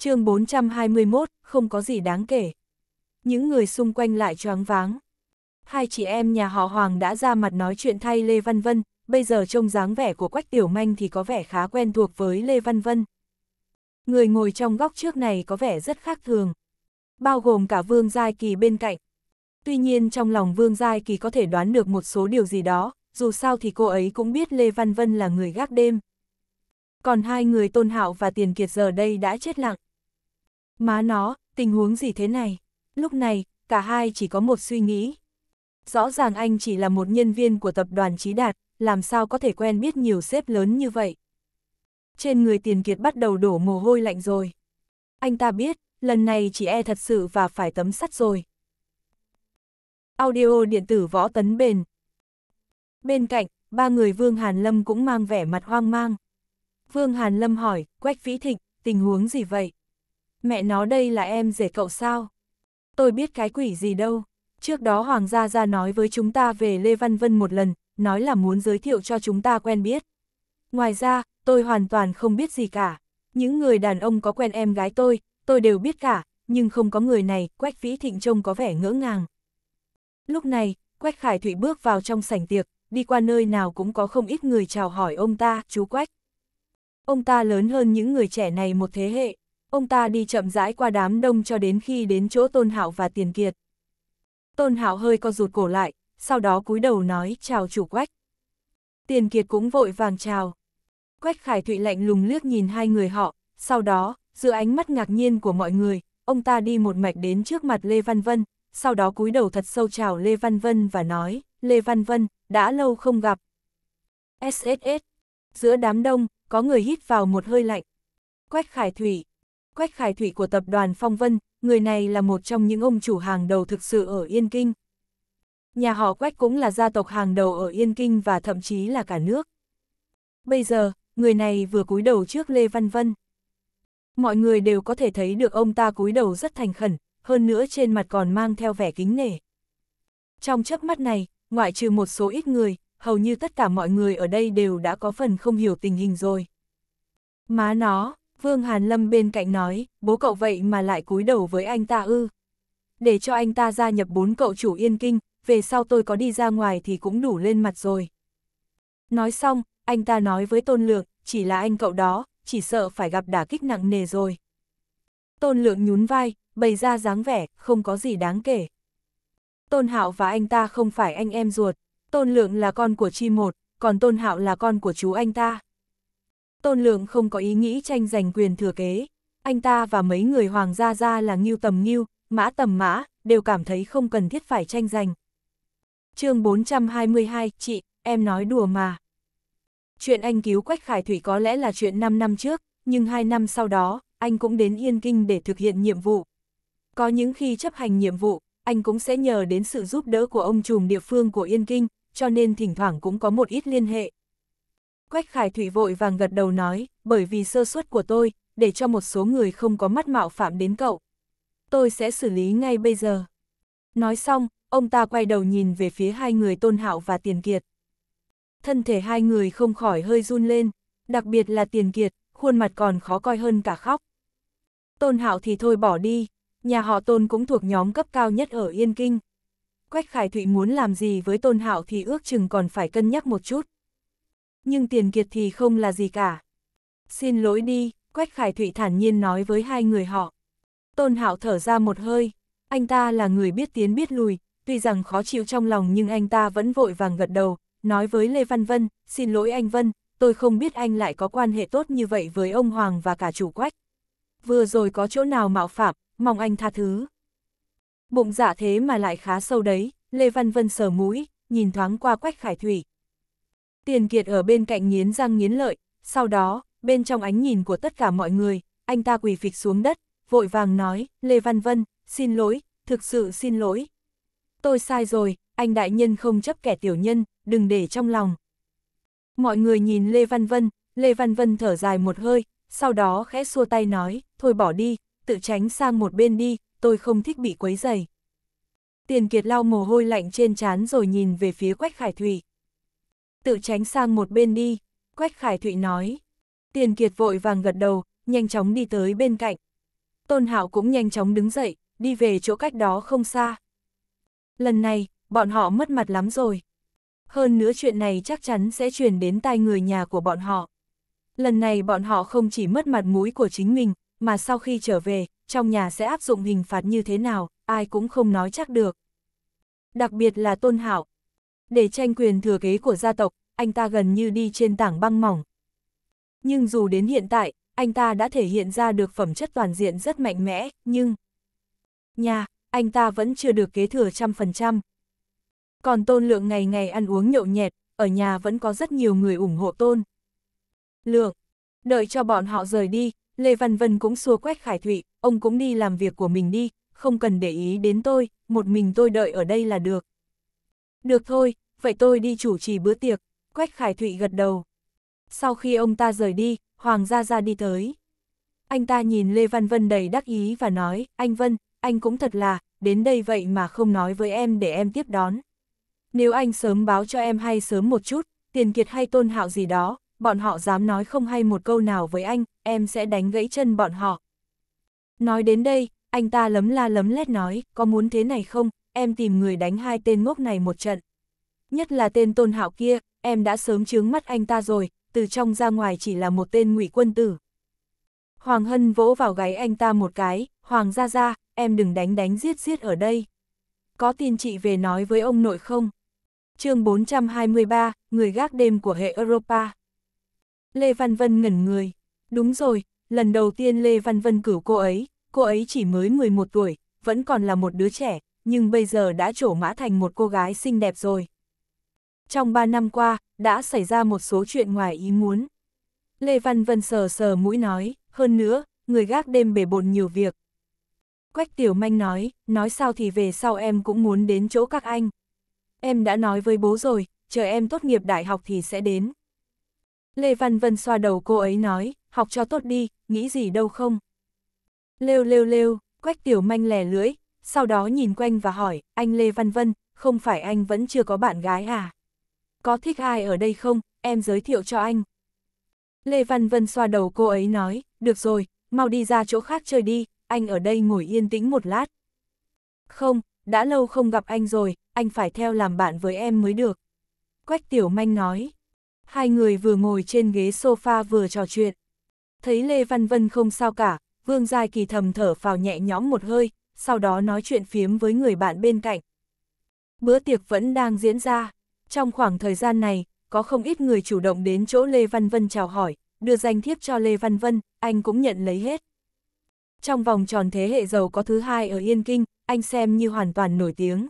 chương 421, không có gì đáng kể. Những người xung quanh lại choáng váng. Hai chị em nhà họ Hoàng đã ra mặt nói chuyện thay Lê Văn Vân, bây giờ trông dáng vẻ của Quách Tiểu Manh thì có vẻ khá quen thuộc với Lê Văn Vân. Người ngồi trong góc trước này có vẻ rất khác thường, bao gồm cả Vương Giai Kỳ bên cạnh. Tuy nhiên trong lòng Vương Giai Kỳ có thể đoán được một số điều gì đó, dù sao thì cô ấy cũng biết Lê Văn Vân là người gác đêm. Còn hai người Tôn Hạo và Tiền Kiệt giờ đây đã chết lặng. Má nó, tình huống gì thế này? Lúc này, cả hai chỉ có một suy nghĩ. Rõ ràng anh chỉ là một nhân viên của tập đoàn Trí Đạt, làm sao có thể quen biết nhiều sếp lớn như vậy? Trên người tiền kiệt bắt đầu đổ mồ hôi lạnh rồi. Anh ta biết, lần này chỉ e thật sự và phải tấm sắt rồi. Audio điện tử võ tấn bền. Bên cạnh, ba người Vương Hàn Lâm cũng mang vẻ mặt hoang mang. Vương Hàn Lâm hỏi, Quách Vĩ Thịnh, tình huống gì vậy? mẹ nó đây là em rể cậu sao? Tôi biết cái quỷ gì đâu. Trước đó Hoàng Gia Gia nói với chúng ta về Lê Văn Vân một lần, nói là muốn giới thiệu cho chúng ta quen biết. Ngoài ra, tôi hoàn toàn không biết gì cả. Những người đàn ông có quen em gái tôi, tôi đều biết cả, nhưng không có người này, Quách Vĩ Thịnh trông có vẻ ngỡ ngàng. Lúc này, Quách Khải Thụy bước vào trong sảnh tiệc, đi qua nơi nào cũng có không ít người chào hỏi ông ta, chú Quách. Ông ta lớn hơn những người trẻ này một thế hệ, Ông ta đi chậm rãi qua đám đông cho đến khi đến chỗ Tôn Hạo và Tiền Kiệt. Tôn Hạo hơi co rụt cổ lại, sau đó cúi đầu nói chào chủ quách. Tiền Kiệt cũng vội vàng chào. Quách Khải Thụy lạnh lùng liếc nhìn hai người họ, sau đó, giữa ánh mắt ngạc nhiên của mọi người, ông ta đi một mạch đến trước mặt Lê Văn Vân, sau đó cúi đầu thật sâu chào Lê Văn Vân và nói, Lê Văn Vân, đã lâu không gặp. SSS. Giữa đám đông, có người hít vào một hơi lạnh. Quách Khải Thủy, Quách Khải Thủy của tập đoàn Phong Vân, người này là một trong những ông chủ hàng đầu thực sự ở Yên Kinh. Nhà họ Quách cũng là gia tộc hàng đầu ở Yên Kinh và thậm chí là cả nước. Bây giờ, người này vừa cúi đầu trước Lê Văn Vân. Mọi người đều có thể thấy được ông ta cúi đầu rất thành khẩn, hơn nữa trên mặt còn mang theo vẻ kính nể. Trong chớp mắt này, ngoại trừ một số ít người, hầu như tất cả mọi người ở đây đều đã có phần không hiểu tình hình rồi. Má nó, Vương Hàn Lâm bên cạnh nói, bố cậu vậy mà lại cúi đầu với anh ta ư. Để cho anh ta gia nhập bốn cậu chủ yên kinh, về sau tôi có đi ra ngoài thì cũng đủ lên mặt rồi. Nói xong, anh ta nói với Tôn Lượng, chỉ là anh cậu đó, chỉ sợ phải gặp đả kích nặng nề rồi. Tôn Lượng nhún vai, bày ra dáng vẻ, không có gì đáng kể. Tôn Hạo và anh ta không phải anh em ruột, Tôn Lượng là con của Chi Một, còn Tôn Hạo là con của chú anh ta. Tôn Lượng không có ý nghĩ tranh giành quyền thừa kế. Anh ta và mấy người hoàng gia gia là Ngưu Tầm Ngưu, Mã Tầm Mã, đều cảm thấy không cần thiết phải tranh giành. chương 422, chị, em nói đùa mà. Chuyện anh cứu Quách Khải Thủy có lẽ là chuyện 5 năm trước, nhưng 2 năm sau đó, anh cũng đến Yên Kinh để thực hiện nhiệm vụ. Có những khi chấp hành nhiệm vụ, anh cũng sẽ nhờ đến sự giúp đỡ của ông trùm địa phương của Yên Kinh, cho nên thỉnh thoảng cũng có một ít liên hệ. Quách Khải Thụy vội vàng gật đầu nói, bởi vì sơ suất của tôi, để cho một số người không có mắt mạo phạm đến cậu. Tôi sẽ xử lý ngay bây giờ. Nói xong, ông ta quay đầu nhìn về phía hai người Tôn Hạo và Tiền Kiệt. Thân thể hai người không khỏi hơi run lên, đặc biệt là Tiền Kiệt, khuôn mặt còn khó coi hơn cả khóc. Tôn Hạo thì thôi bỏ đi, nhà họ Tôn cũng thuộc nhóm cấp cao nhất ở Yên Kinh. Quách Khải Thụy muốn làm gì với Tôn Hạo thì ước chừng còn phải cân nhắc một chút nhưng tiền kiệt thì không là gì cả. Xin lỗi đi, Quách Khải Thụy thản nhiên nói với hai người họ. Tôn Hạo thở ra một hơi, anh ta là người biết tiến biết lùi, tuy rằng khó chịu trong lòng nhưng anh ta vẫn vội vàng gật đầu, nói với Lê Văn Vân, xin lỗi anh Vân, tôi không biết anh lại có quan hệ tốt như vậy với ông Hoàng và cả chủ Quách. Vừa rồi có chỗ nào mạo phạm, mong anh tha thứ. Bụng dạ thế mà lại khá sâu đấy, Lê Văn Vân sờ mũi, nhìn thoáng qua Quách Khải Thủy, Tiền Kiệt ở bên cạnh nghiến răng nghiến lợi, sau đó, bên trong ánh nhìn của tất cả mọi người, anh ta quỳ phịch xuống đất, vội vàng nói, Lê Văn Vân, xin lỗi, thực sự xin lỗi. Tôi sai rồi, anh đại nhân không chấp kẻ tiểu nhân, đừng để trong lòng. Mọi người nhìn Lê Văn Vân, Lê Văn Vân thở dài một hơi, sau đó khẽ xua tay nói, thôi bỏ đi, tự tránh sang một bên đi, tôi không thích bị quấy dày. Tiền Kiệt lau mồ hôi lạnh trên trán rồi nhìn về phía Quách Khải Thủy tự tránh sang một bên đi, Quách Khải Thụy nói. Tiền Kiệt vội vàng gật đầu, nhanh chóng đi tới bên cạnh. Tôn Hạo cũng nhanh chóng đứng dậy, đi về chỗ cách đó không xa. Lần này, bọn họ mất mặt lắm rồi. Hơn nữa chuyện này chắc chắn sẽ truyền đến tai người nhà của bọn họ. Lần này bọn họ không chỉ mất mặt mũi của chính mình, mà sau khi trở về, trong nhà sẽ áp dụng hình phạt như thế nào, ai cũng không nói chắc được. Đặc biệt là Tôn Hạo, để tranh quyền thừa kế của gia tộc, anh ta gần như đi trên tảng băng mỏng. Nhưng dù đến hiện tại, anh ta đã thể hiện ra được phẩm chất toàn diện rất mạnh mẽ, nhưng... Nhà, anh ta vẫn chưa được kế thừa trăm phần trăm. Còn Tôn Lượng ngày ngày ăn uống nhậu nhẹt, ở nhà vẫn có rất nhiều người ủng hộ Tôn. Lượng, đợi cho bọn họ rời đi, Lê Văn Vân cũng xua quét Khải Thụy, ông cũng đi làm việc của mình đi, không cần để ý đến tôi, một mình tôi đợi ở đây là được. Được thôi, vậy tôi đi chủ trì bữa tiệc, Quách Khải Thụy gật đầu. Sau khi ông ta rời đi, Hoàng Gia Gia đi tới. Anh ta nhìn Lê Văn Vân đầy đắc ý và nói, anh Vân, anh cũng thật là, đến đây vậy mà không nói với em để em tiếp đón. Nếu anh sớm báo cho em hay sớm một chút, tiền kiệt hay tôn hạo gì đó, bọn họ dám nói không hay một câu nào với anh, em sẽ đánh gãy chân bọn họ. Nói đến đây, anh ta lấm la lấm lét nói, có muốn thế này không, em tìm người đánh hai tên ngốc này một trận. Nhất là tên tôn hạo kia, em đã sớm chướng mắt anh ta rồi, từ trong ra ngoài chỉ là một tên ngụy quân tử. Hoàng Hân vỗ vào gáy anh ta một cái, Hoàng ra ra, em đừng đánh đánh giết giết ở đây. Có tin chị về nói với ông nội không? chương 423, người gác đêm của hệ Europa. Lê Văn Vân ngẩn người. Đúng rồi, lần đầu tiên Lê Văn Vân cử cô ấy, cô ấy chỉ mới 11 tuổi, vẫn còn là một đứa trẻ, nhưng bây giờ đã trổ mã thành một cô gái xinh đẹp rồi. Trong ba năm qua, đã xảy ra một số chuyện ngoài ý muốn. Lê Văn Vân sờ sờ mũi nói, hơn nữa, người gác đêm bể bộn nhiều việc. Quách Tiểu Manh nói, nói sao thì về sau em cũng muốn đến chỗ các anh. Em đã nói với bố rồi, chờ em tốt nghiệp đại học thì sẽ đến. Lê Văn Vân xoa đầu cô ấy nói, học cho tốt đi, nghĩ gì đâu không. Lêu lêu lêu, Quách Tiểu Manh lẻ lưỡi, sau đó nhìn quanh và hỏi, anh Lê Văn Vân, không phải anh vẫn chưa có bạn gái à? Có thích ai ở đây không, em giới thiệu cho anh. Lê Văn Vân xoa đầu cô ấy nói, được rồi, mau đi ra chỗ khác chơi đi, anh ở đây ngồi yên tĩnh một lát. Không, đã lâu không gặp anh rồi, anh phải theo làm bạn với em mới được. Quách Tiểu Manh nói. Hai người vừa ngồi trên ghế sofa vừa trò chuyện. Thấy Lê Văn Vân không sao cả, Vương Giai Kỳ thầm thở phào nhẹ nhõm một hơi, sau đó nói chuyện phiếm với người bạn bên cạnh. Bữa tiệc vẫn đang diễn ra. Trong khoảng thời gian này, có không ít người chủ động đến chỗ Lê Văn Vân chào hỏi, đưa danh thiếp cho Lê Văn Vân, anh cũng nhận lấy hết. Trong vòng tròn thế hệ giàu có thứ hai ở Yên Kinh, anh xem như hoàn toàn nổi tiếng.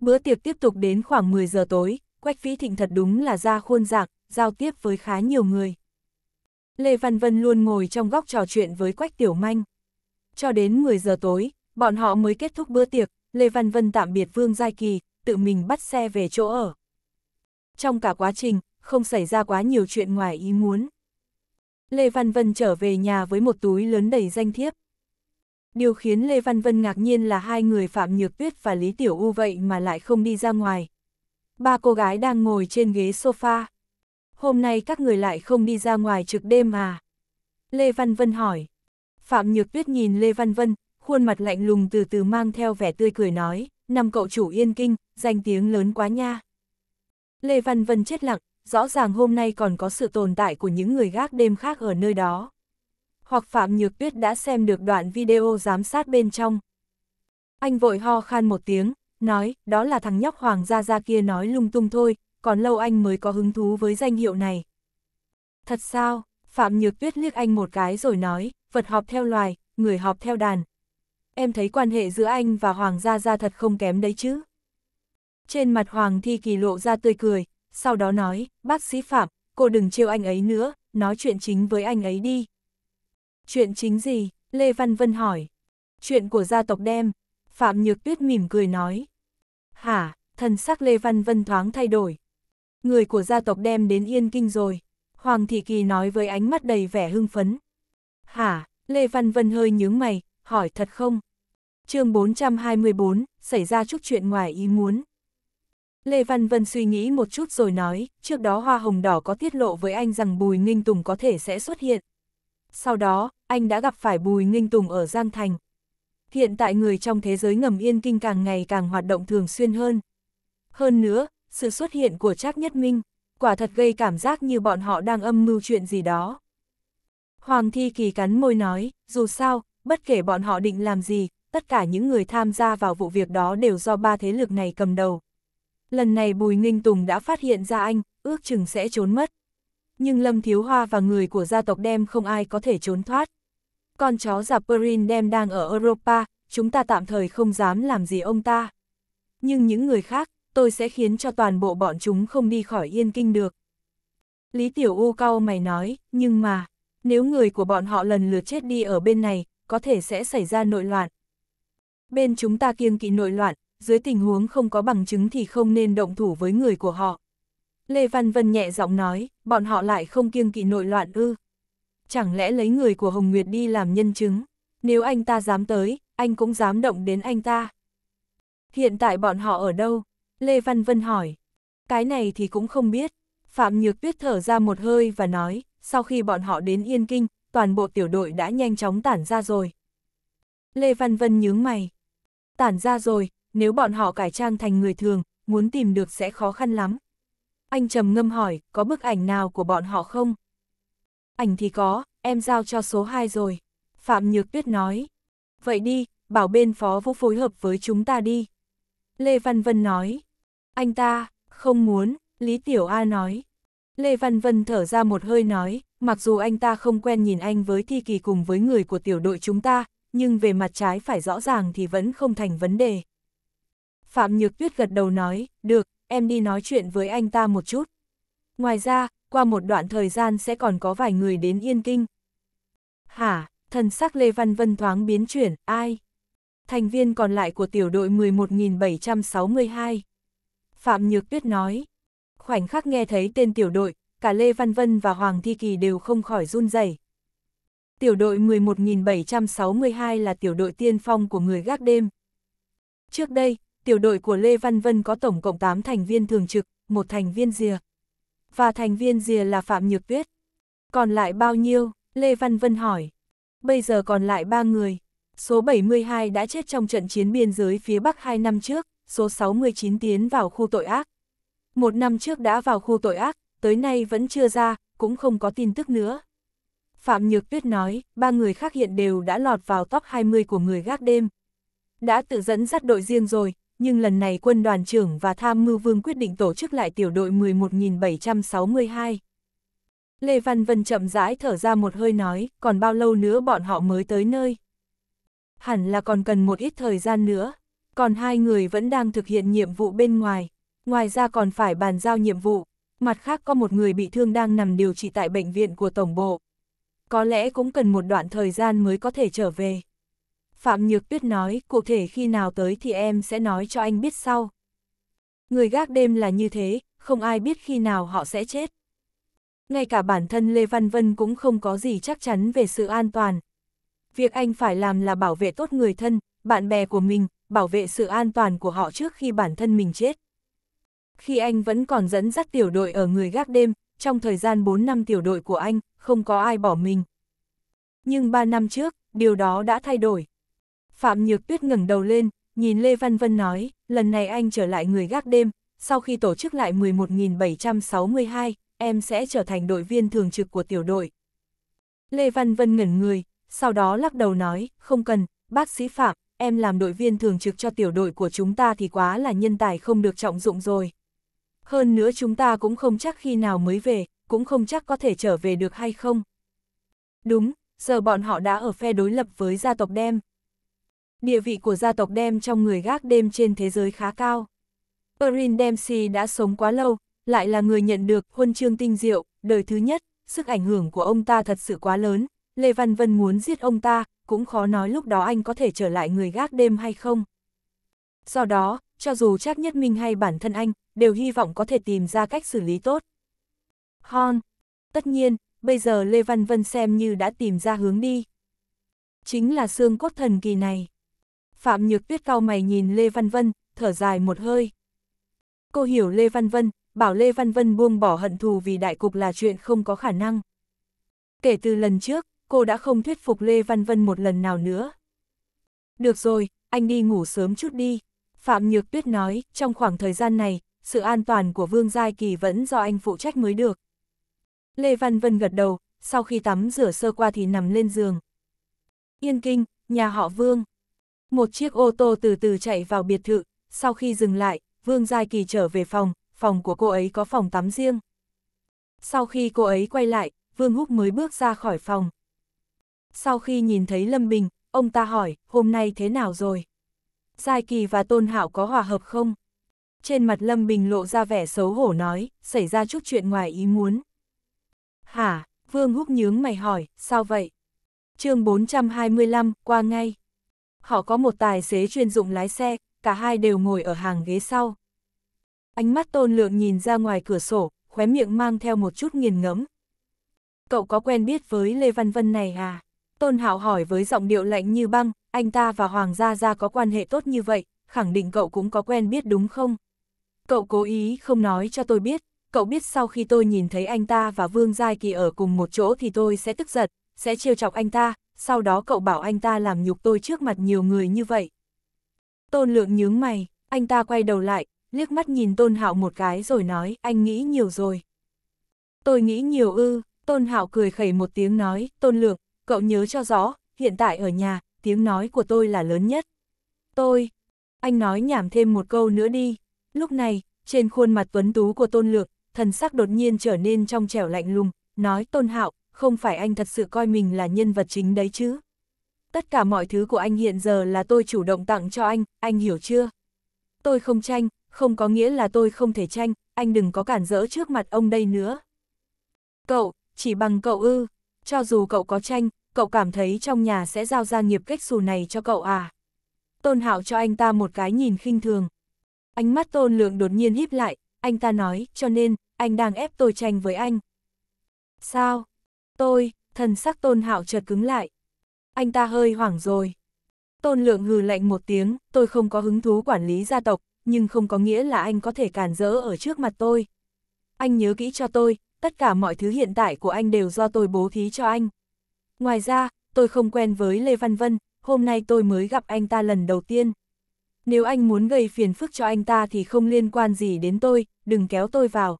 Bữa tiệc tiếp tục đến khoảng 10 giờ tối, Quách Phi Thịnh thật đúng là ra khuôn dạng, giao tiếp với khá nhiều người. Lê Văn Vân luôn ngồi trong góc trò chuyện với Quách Tiểu Manh. Cho đến 10 giờ tối, Bọn họ mới kết thúc bữa tiệc, Lê Văn Vân tạm biệt Vương Giai Kỳ, tự mình bắt xe về chỗ ở. Trong cả quá trình, không xảy ra quá nhiều chuyện ngoài ý muốn. Lê Văn Vân trở về nhà với một túi lớn đầy danh thiếp. Điều khiến Lê Văn Vân ngạc nhiên là hai người Phạm Nhược Tuyết và Lý Tiểu U vậy mà lại không đi ra ngoài. Ba cô gái đang ngồi trên ghế sofa. Hôm nay các người lại không đi ra ngoài trực đêm à? Lê Văn Vân hỏi. Phạm Nhược Tuyết nhìn Lê Văn Vân, khuôn mặt lạnh lùng từ từ mang theo vẻ tươi cười nói, năm cậu chủ yên kinh, danh tiếng lớn quá nha. Lê Văn Vân chết lặng, rõ ràng hôm nay còn có sự tồn tại của những người gác đêm khác ở nơi đó. Hoặc Phạm Nhược Tuyết đã xem được đoạn video giám sát bên trong. Anh vội ho khan một tiếng, nói, đó là thằng nhóc hoàng gia gia kia nói lung tung thôi, còn lâu anh mới có hứng thú với danh hiệu này. Thật sao, Phạm Nhược Tuyết liếc anh một cái rồi nói, vật họp theo loài, người họp theo đàn, em thấy quan hệ giữa anh và Hoàng gia gia thật không kém đấy chứ. Trên mặt Hoàng Thi Kỳ lộ ra tươi cười, sau đó nói, bác sĩ Phạm, cô đừng trêu anh ấy nữa, nói chuyện chính với anh ấy đi. Chuyện chính gì? Lê Văn Vân hỏi. Chuyện của gia tộc đem. Phạm Nhược Tuyết mỉm cười nói. Hả, thần sắc Lê Văn Vân thoáng thay đổi. Người của gia tộc đem đến Yên Kinh rồi. Hoàng Thị Kỳ nói với ánh mắt đầy vẻ hưng phấn. Hả, Lê Văn Vân hơi nhướng mày, hỏi thật không? chương 424, xảy ra chút chuyện ngoài ý muốn. Lê Văn Vân suy nghĩ một chút rồi nói, trước đó Hoa Hồng Đỏ có tiết lộ với anh rằng Bùi Nghinh Tùng có thể sẽ xuất hiện. Sau đó, anh đã gặp phải Bùi Nghinh Tùng ở Giang Thành. Hiện tại người trong thế giới ngầm yên kinh càng ngày càng hoạt động thường xuyên hơn. Hơn nữa, sự xuất hiện của Trác Nhất Minh, quả thật gây cảm giác như bọn họ đang âm mưu chuyện gì đó. Hoàng Thi Kỳ cắn môi nói, dù sao, bất kể bọn họ định làm gì, tất cả những người tham gia vào vụ việc đó đều do ba thế lực này cầm đầu. Lần này Bùi Ninh Tùng đã phát hiện ra anh, ước chừng sẽ trốn mất. Nhưng Lâm Thiếu Hoa và người của gia tộc đem không ai có thể trốn thoát. Con chó giả Perin đem đang ở Europa, chúng ta tạm thời không dám làm gì ông ta. Nhưng những người khác, tôi sẽ khiến cho toàn bộ bọn chúng không đi khỏi yên kinh được. Lý Tiểu U cao mày nói, nhưng mà, nếu người của bọn họ lần lượt chết đi ở bên này, có thể sẽ xảy ra nội loạn. Bên chúng ta kiêng kỵ nội loạn, dưới tình huống không có bằng chứng thì không nên động thủ với người của họ. Lê Văn Vân nhẹ giọng nói, bọn họ lại không kiêng kỵ nội loạn ư. Chẳng lẽ lấy người của Hồng Nguyệt đi làm nhân chứng, nếu anh ta dám tới, anh cũng dám động đến anh ta. Hiện tại bọn họ ở đâu? Lê Văn Vân hỏi. Cái này thì cũng không biết. Phạm Nhược Tuyết thở ra một hơi và nói, sau khi bọn họ đến Yên Kinh, toàn bộ tiểu đội đã nhanh chóng tản ra rồi. Lê Văn Vân nhướng mày. Tản ra rồi, nếu bọn họ cải trang thành người thường, muốn tìm được sẽ khó khăn lắm. Anh trầm ngâm hỏi, có bức ảnh nào của bọn họ không? Ảnh thì có, em giao cho số 2 rồi. Phạm Nhược Tuyết nói. Vậy đi, bảo bên phó vũ phối hợp với chúng ta đi. Lê Văn Vân nói. Anh ta, không muốn, Lý Tiểu A nói. Lê Văn Vân thở ra một hơi nói, mặc dù anh ta không quen nhìn anh với thi kỳ cùng với người của tiểu đội chúng ta, nhưng về mặt trái phải rõ ràng thì vẫn không thành vấn đề. Phạm Nhược Tuyết gật đầu nói, được, em đi nói chuyện với anh ta một chút. Ngoài ra, qua một đoạn thời gian sẽ còn có vài người đến Yên Kinh. Hả, thần sắc Lê Văn Vân thoáng biến chuyển, ai? Thành viên còn lại của tiểu đội 11.762. Phạm Nhược Tuyết nói, khoảnh khắc nghe thấy tên tiểu đội, cả Lê Văn Vân và Hoàng Thi Kỳ đều không khỏi run rẩy. Tiểu đội 11.762 là tiểu đội tiên phong của người gác đêm. Trước đây, tiểu đội của Lê Văn Vân có tổng cộng 8 thành viên thường trực, một thành viên rìa. Và thành viên rìa là Phạm Nhược Tuyết. Còn lại bao nhiêu? Lê Văn Vân hỏi. Bây giờ còn lại 3 người. Số 72 đã chết trong trận chiến biên giới phía Bắc 2 năm trước, số 69 tiến vào khu tội ác, một năm trước đã vào khu tội ác, tới nay vẫn chưa ra, cũng không có tin tức nữa. Phạm Nhược Tuyết nói, ba người khác hiện đều đã lọt vào top 20 của người gác đêm. Đã tự dẫn dắt đội riêng rồi, nhưng lần này quân đoàn trưởng và tham mưu vương quyết định tổ chức lại tiểu đội 11.762. Lê Văn Vân chậm rãi thở ra một hơi nói, còn bao lâu nữa bọn họ mới tới nơi. Hẳn là còn cần một ít thời gian nữa, còn hai người vẫn đang thực hiện nhiệm vụ bên ngoài. Ngoài ra còn phải bàn giao nhiệm vụ, mặt khác có một người bị thương đang nằm điều trị tại bệnh viện của Tổng bộ. Có lẽ cũng cần một đoạn thời gian mới có thể trở về. Phạm Nhược Tuyết nói, cụ thể khi nào tới thì em sẽ nói cho anh biết sau. Người gác đêm là như thế, không ai biết khi nào họ sẽ chết. Ngay cả bản thân Lê Văn Vân cũng không có gì chắc chắn về sự an toàn. Việc anh phải làm là bảo vệ tốt người thân, bạn bè của mình, bảo vệ sự an toàn của họ trước khi bản thân mình chết khi anh vẫn còn dẫn dắt tiểu đội ở người gác đêm, trong thời gian 4 năm tiểu đội của anh, không có ai bỏ mình. Nhưng 3 năm trước, điều đó đã thay đổi. Phạm Nhược Tuyết ngẩng đầu lên, nhìn Lê Văn Vân nói, lần này anh trở lại người gác đêm, sau khi tổ chức lại 11.762, em sẽ trở thành đội viên thường trực của tiểu đội. Lê Văn Vân ngẩn người, sau đó lắc đầu nói, không cần, bác sĩ Phạm, em làm đội viên thường trực cho tiểu đội của chúng ta thì quá là nhân tài không được trọng dụng rồi. Hơn nữa chúng ta cũng không chắc khi nào mới về, cũng không chắc có thể trở về được hay không. Đúng, giờ bọn họ đã ở phe đối lập với gia tộc Đem. Địa vị của gia tộc Đem trong người gác đêm trên thế giới khá cao. Erin Dempsey đã sống quá lâu, lại là người nhận được huân chương tinh diệu, đời thứ nhất, sức ảnh hưởng của ông ta thật sự quá lớn. Lê Văn Vân muốn giết ông ta, cũng khó nói lúc đó anh có thể trở lại người gác đêm hay không. Do đó, cho dù chắc nhất minh hay bản thân anh, đều hy vọng có thể tìm ra cách xử lý tốt. Hon. Tất nhiên, bây giờ Lê Văn Vân xem như đã tìm ra hướng đi. Chính là xương cốt thần kỳ này. Phạm Nhược Tuyết cao mày nhìn Lê Văn Vân, thở dài một hơi. Cô hiểu Lê Văn Vân, bảo Lê Văn Vân buông bỏ hận thù vì đại cục là chuyện không có khả năng. Kể từ lần trước, cô đã không thuyết phục Lê Văn Vân một lần nào nữa. Được rồi, anh đi ngủ sớm chút đi. Phạm Nhược Tuyết nói, trong khoảng thời gian này, sự an toàn của Vương Giai Kỳ vẫn do anh phụ trách mới được. Lê Văn Vân gật đầu, sau khi tắm rửa sơ qua thì nằm lên giường. Yên Kinh, nhà họ Vương. Một chiếc ô tô từ từ chạy vào biệt thự, sau khi dừng lại, Vương Giai Kỳ trở về phòng, phòng của cô ấy có phòng tắm riêng. Sau khi cô ấy quay lại, Vương Húc mới bước ra khỏi phòng. Sau khi nhìn thấy Lâm Bình, ông ta hỏi, hôm nay thế nào rồi? Sai Kỳ và Tôn Hạo có hòa hợp không? Trên mặt Lâm Bình lộ ra vẻ xấu hổ nói, xảy ra chút chuyện ngoài ý muốn. Hả, Vương Húc nhướng mày hỏi, sao vậy? chương 425, qua ngay. Họ có một tài xế chuyên dụng lái xe, cả hai đều ngồi ở hàng ghế sau. Ánh mắt Tôn Lượng nhìn ra ngoài cửa sổ, khóe miệng mang theo một chút nghiền ngẫm. Cậu có quen biết với Lê Văn Vân này à? Tôn Hạo hỏi với giọng điệu lạnh như băng, anh ta và Hoàng Gia Gia có quan hệ tốt như vậy, khẳng định cậu cũng có quen biết đúng không? Cậu cố ý không nói cho tôi biết, cậu biết sau khi tôi nhìn thấy anh ta và Vương Giai Kỳ ở cùng một chỗ thì tôi sẽ tức giận, sẽ trêu chọc anh ta, sau đó cậu bảo anh ta làm nhục tôi trước mặt nhiều người như vậy. Tôn Lượng nhướng mày, anh ta quay đầu lại, liếc mắt nhìn Tôn Hạo một cái rồi nói, anh nghĩ nhiều rồi. Tôi nghĩ nhiều ư, Tôn Hạo cười khẩy một tiếng nói, Tôn Lượng, cậu nhớ cho rõ, hiện tại ở nhà, tiếng nói của tôi là lớn nhất. Tôi, anh nói nhảm thêm một câu nữa đi. Lúc này, trên khuôn mặt tuấn tú của Tôn Lược, thần sắc đột nhiên trở nên trong trẻo lạnh lùng, nói Tôn Hạo, không phải anh thật sự coi mình là nhân vật chính đấy chứ. Tất cả mọi thứ của anh hiện giờ là tôi chủ động tặng cho anh, anh hiểu chưa? Tôi không tranh, không có nghĩa là tôi không thể tranh, anh đừng có cản rỡ trước mặt ông đây nữa. Cậu, chỉ bằng cậu ư, cho dù cậu có tranh, cậu cảm thấy trong nhà sẽ giao ra nghiệp cách xù này cho cậu à? Tôn Hạo cho anh ta một cái nhìn khinh thường. Ánh mắt Tôn Lượng đột nhiên híp lại, anh ta nói, cho nên, anh đang ép tôi tranh với anh. Sao? Tôi, thần sắc Tôn Hạo chợt cứng lại. Anh ta hơi hoảng rồi. Tôn Lượng hừ lạnh một tiếng, tôi không có hứng thú quản lý gia tộc, nhưng không có nghĩa là anh có thể cản rỡ ở trước mặt tôi. Anh nhớ kỹ cho tôi, tất cả mọi thứ hiện tại của anh đều do tôi bố thí cho anh. Ngoài ra, tôi không quen với Lê Văn Vân, hôm nay tôi mới gặp anh ta lần đầu tiên. Nếu anh muốn gây phiền phức cho anh ta thì không liên quan gì đến tôi, đừng kéo tôi vào.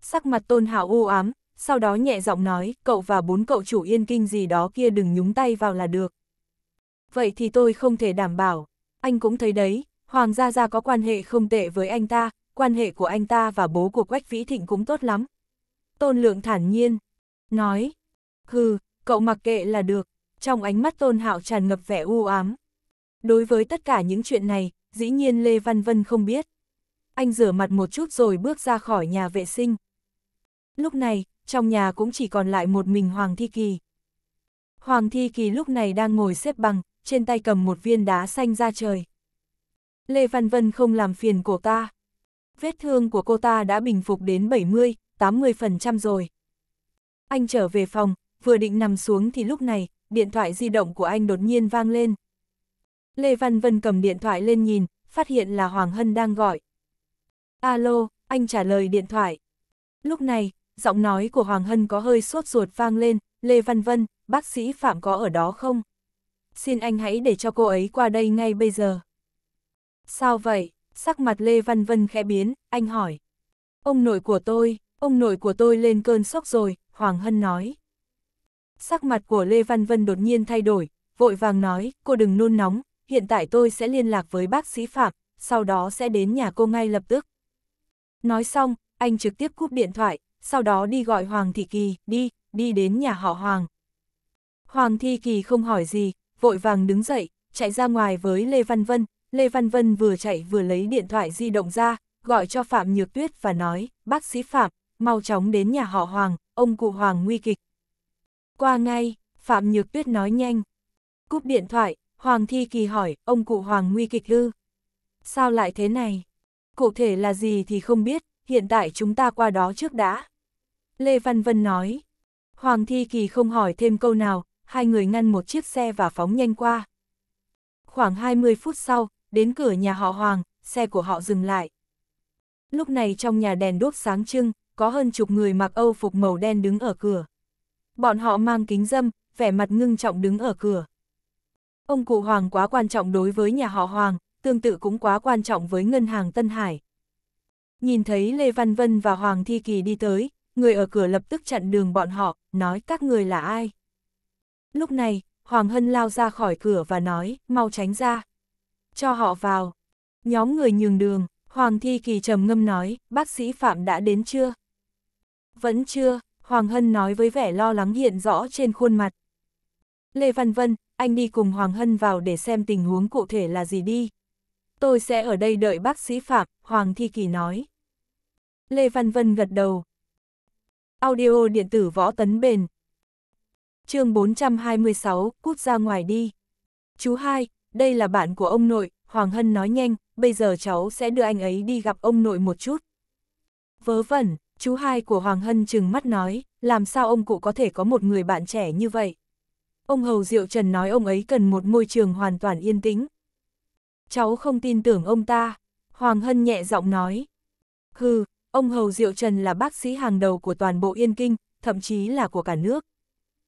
Sắc mặt Tôn Hạo u ám, sau đó nhẹ giọng nói, cậu và bốn cậu chủ yên kinh gì đó kia đừng nhúng tay vào là được. Vậy thì tôi không thể đảm bảo, anh cũng thấy đấy, Hoàng gia gia có quan hệ không tệ với anh ta, quan hệ của anh ta và bố của Quách Vĩ Thịnh cũng tốt lắm. Tôn Lượng thản nhiên, nói, hừ, cậu mặc kệ là được, trong ánh mắt tôn hạo tràn ngập vẻ u ám. Đối với tất cả những chuyện này, dĩ nhiên Lê Văn Vân không biết. Anh rửa mặt một chút rồi bước ra khỏi nhà vệ sinh. Lúc này, trong nhà cũng chỉ còn lại một mình Hoàng Thi Kỳ. Hoàng Thi Kỳ lúc này đang ngồi xếp bằng, trên tay cầm một viên đá xanh ra trời. Lê Văn Vân không làm phiền cô ta. Vết thương của cô ta đã bình phục đến 70, 80% rồi. Anh trở về phòng, vừa định nằm xuống thì lúc này, điện thoại di động của anh đột nhiên vang lên. Lê Văn Vân cầm điện thoại lên nhìn, phát hiện là Hoàng Hân đang gọi. Alo, anh trả lời điện thoại. Lúc này, giọng nói của Hoàng Hân có hơi sốt ruột vang lên, Lê Văn Vân, bác sĩ Phạm có ở đó không? Xin anh hãy để cho cô ấy qua đây ngay bây giờ. Sao vậy? Sắc mặt Lê Văn Vân khẽ biến, anh hỏi. Ông nội của tôi, ông nội của tôi lên cơn sốc rồi, Hoàng Hân nói. Sắc mặt của Lê Văn Vân đột nhiên thay đổi, vội vàng nói, cô đừng nôn nóng, hiện tại tôi sẽ liên lạc với bác sĩ Phạm, sau đó sẽ đến nhà cô ngay lập tức. Nói xong, anh trực tiếp cúp điện thoại, sau đó đi gọi Hoàng Thị Kỳ, đi, đi đến nhà họ Hoàng. Hoàng Thị Kỳ không hỏi gì, vội vàng đứng dậy, chạy ra ngoài với Lê Văn Vân. Lê Văn Vân vừa chạy vừa lấy điện thoại di động ra, gọi cho Phạm Nhược Tuyết và nói, bác sĩ Phạm, mau chóng đến nhà họ Hoàng, ông cụ Hoàng nguy kịch. Qua ngay, Phạm Nhược Tuyết nói nhanh. Cúp điện thoại, Hoàng Thi Kỳ hỏi, ông cụ Hoàng nguy kịch ư? Sao lại thế này? Cụ thể là gì thì không biết, hiện tại chúng ta qua đó trước đã. Lê Văn Vân nói. Hoàng Thi Kỳ không hỏi thêm câu nào, hai người ngăn một chiếc xe và phóng nhanh qua. Khoảng 20 phút sau, đến cửa nhà họ Hoàng, xe của họ dừng lại. Lúc này trong nhà đèn đốt sáng trưng, có hơn chục người mặc âu phục màu đen đứng ở cửa bọn họ mang kính dâm, vẻ mặt ngưng trọng đứng ở cửa. Ông cụ Hoàng quá quan trọng đối với nhà họ Hoàng, tương tự cũng quá quan trọng với ngân hàng Tân Hải. Nhìn thấy Lê Văn Vân và Hoàng Thi Kỳ đi tới, người ở cửa lập tức chặn đường bọn họ, nói các người là ai. Lúc này, Hoàng Hân lao ra khỏi cửa và nói, mau tránh ra. Cho họ vào. Nhóm người nhường đường, Hoàng Thi Kỳ trầm ngâm nói, bác sĩ Phạm đã đến chưa? Vẫn chưa, Hoàng Hân nói với vẻ lo lắng hiện rõ trên khuôn mặt. Lê Văn Vân, anh đi cùng Hoàng Hân vào để xem tình huống cụ thể là gì đi. Tôi sẽ ở đây đợi bác sĩ Phạm, Hoàng Thi Kỳ nói. Lê Văn Vân gật đầu. Audio điện tử võ tấn bền. chương 426, cút ra ngoài đi. Chú hai, đây là bạn của ông nội, Hoàng Hân nói nhanh, bây giờ cháu sẽ đưa anh ấy đi gặp ông nội một chút. Vớ vẩn, chú hai của Hoàng Hân chừng mắt nói, làm sao ông cụ có thể có một người bạn trẻ như vậy? Ông Hầu Diệu Trần nói ông ấy cần một môi trường hoàn toàn yên tĩnh. Cháu không tin tưởng ông ta, Hoàng Hân nhẹ giọng nói. Hừ, ông Hầu Diệu Trần là bác sĩ hàng đầu của toàn bộ Yên Kinh, thậm chí là của cả nước.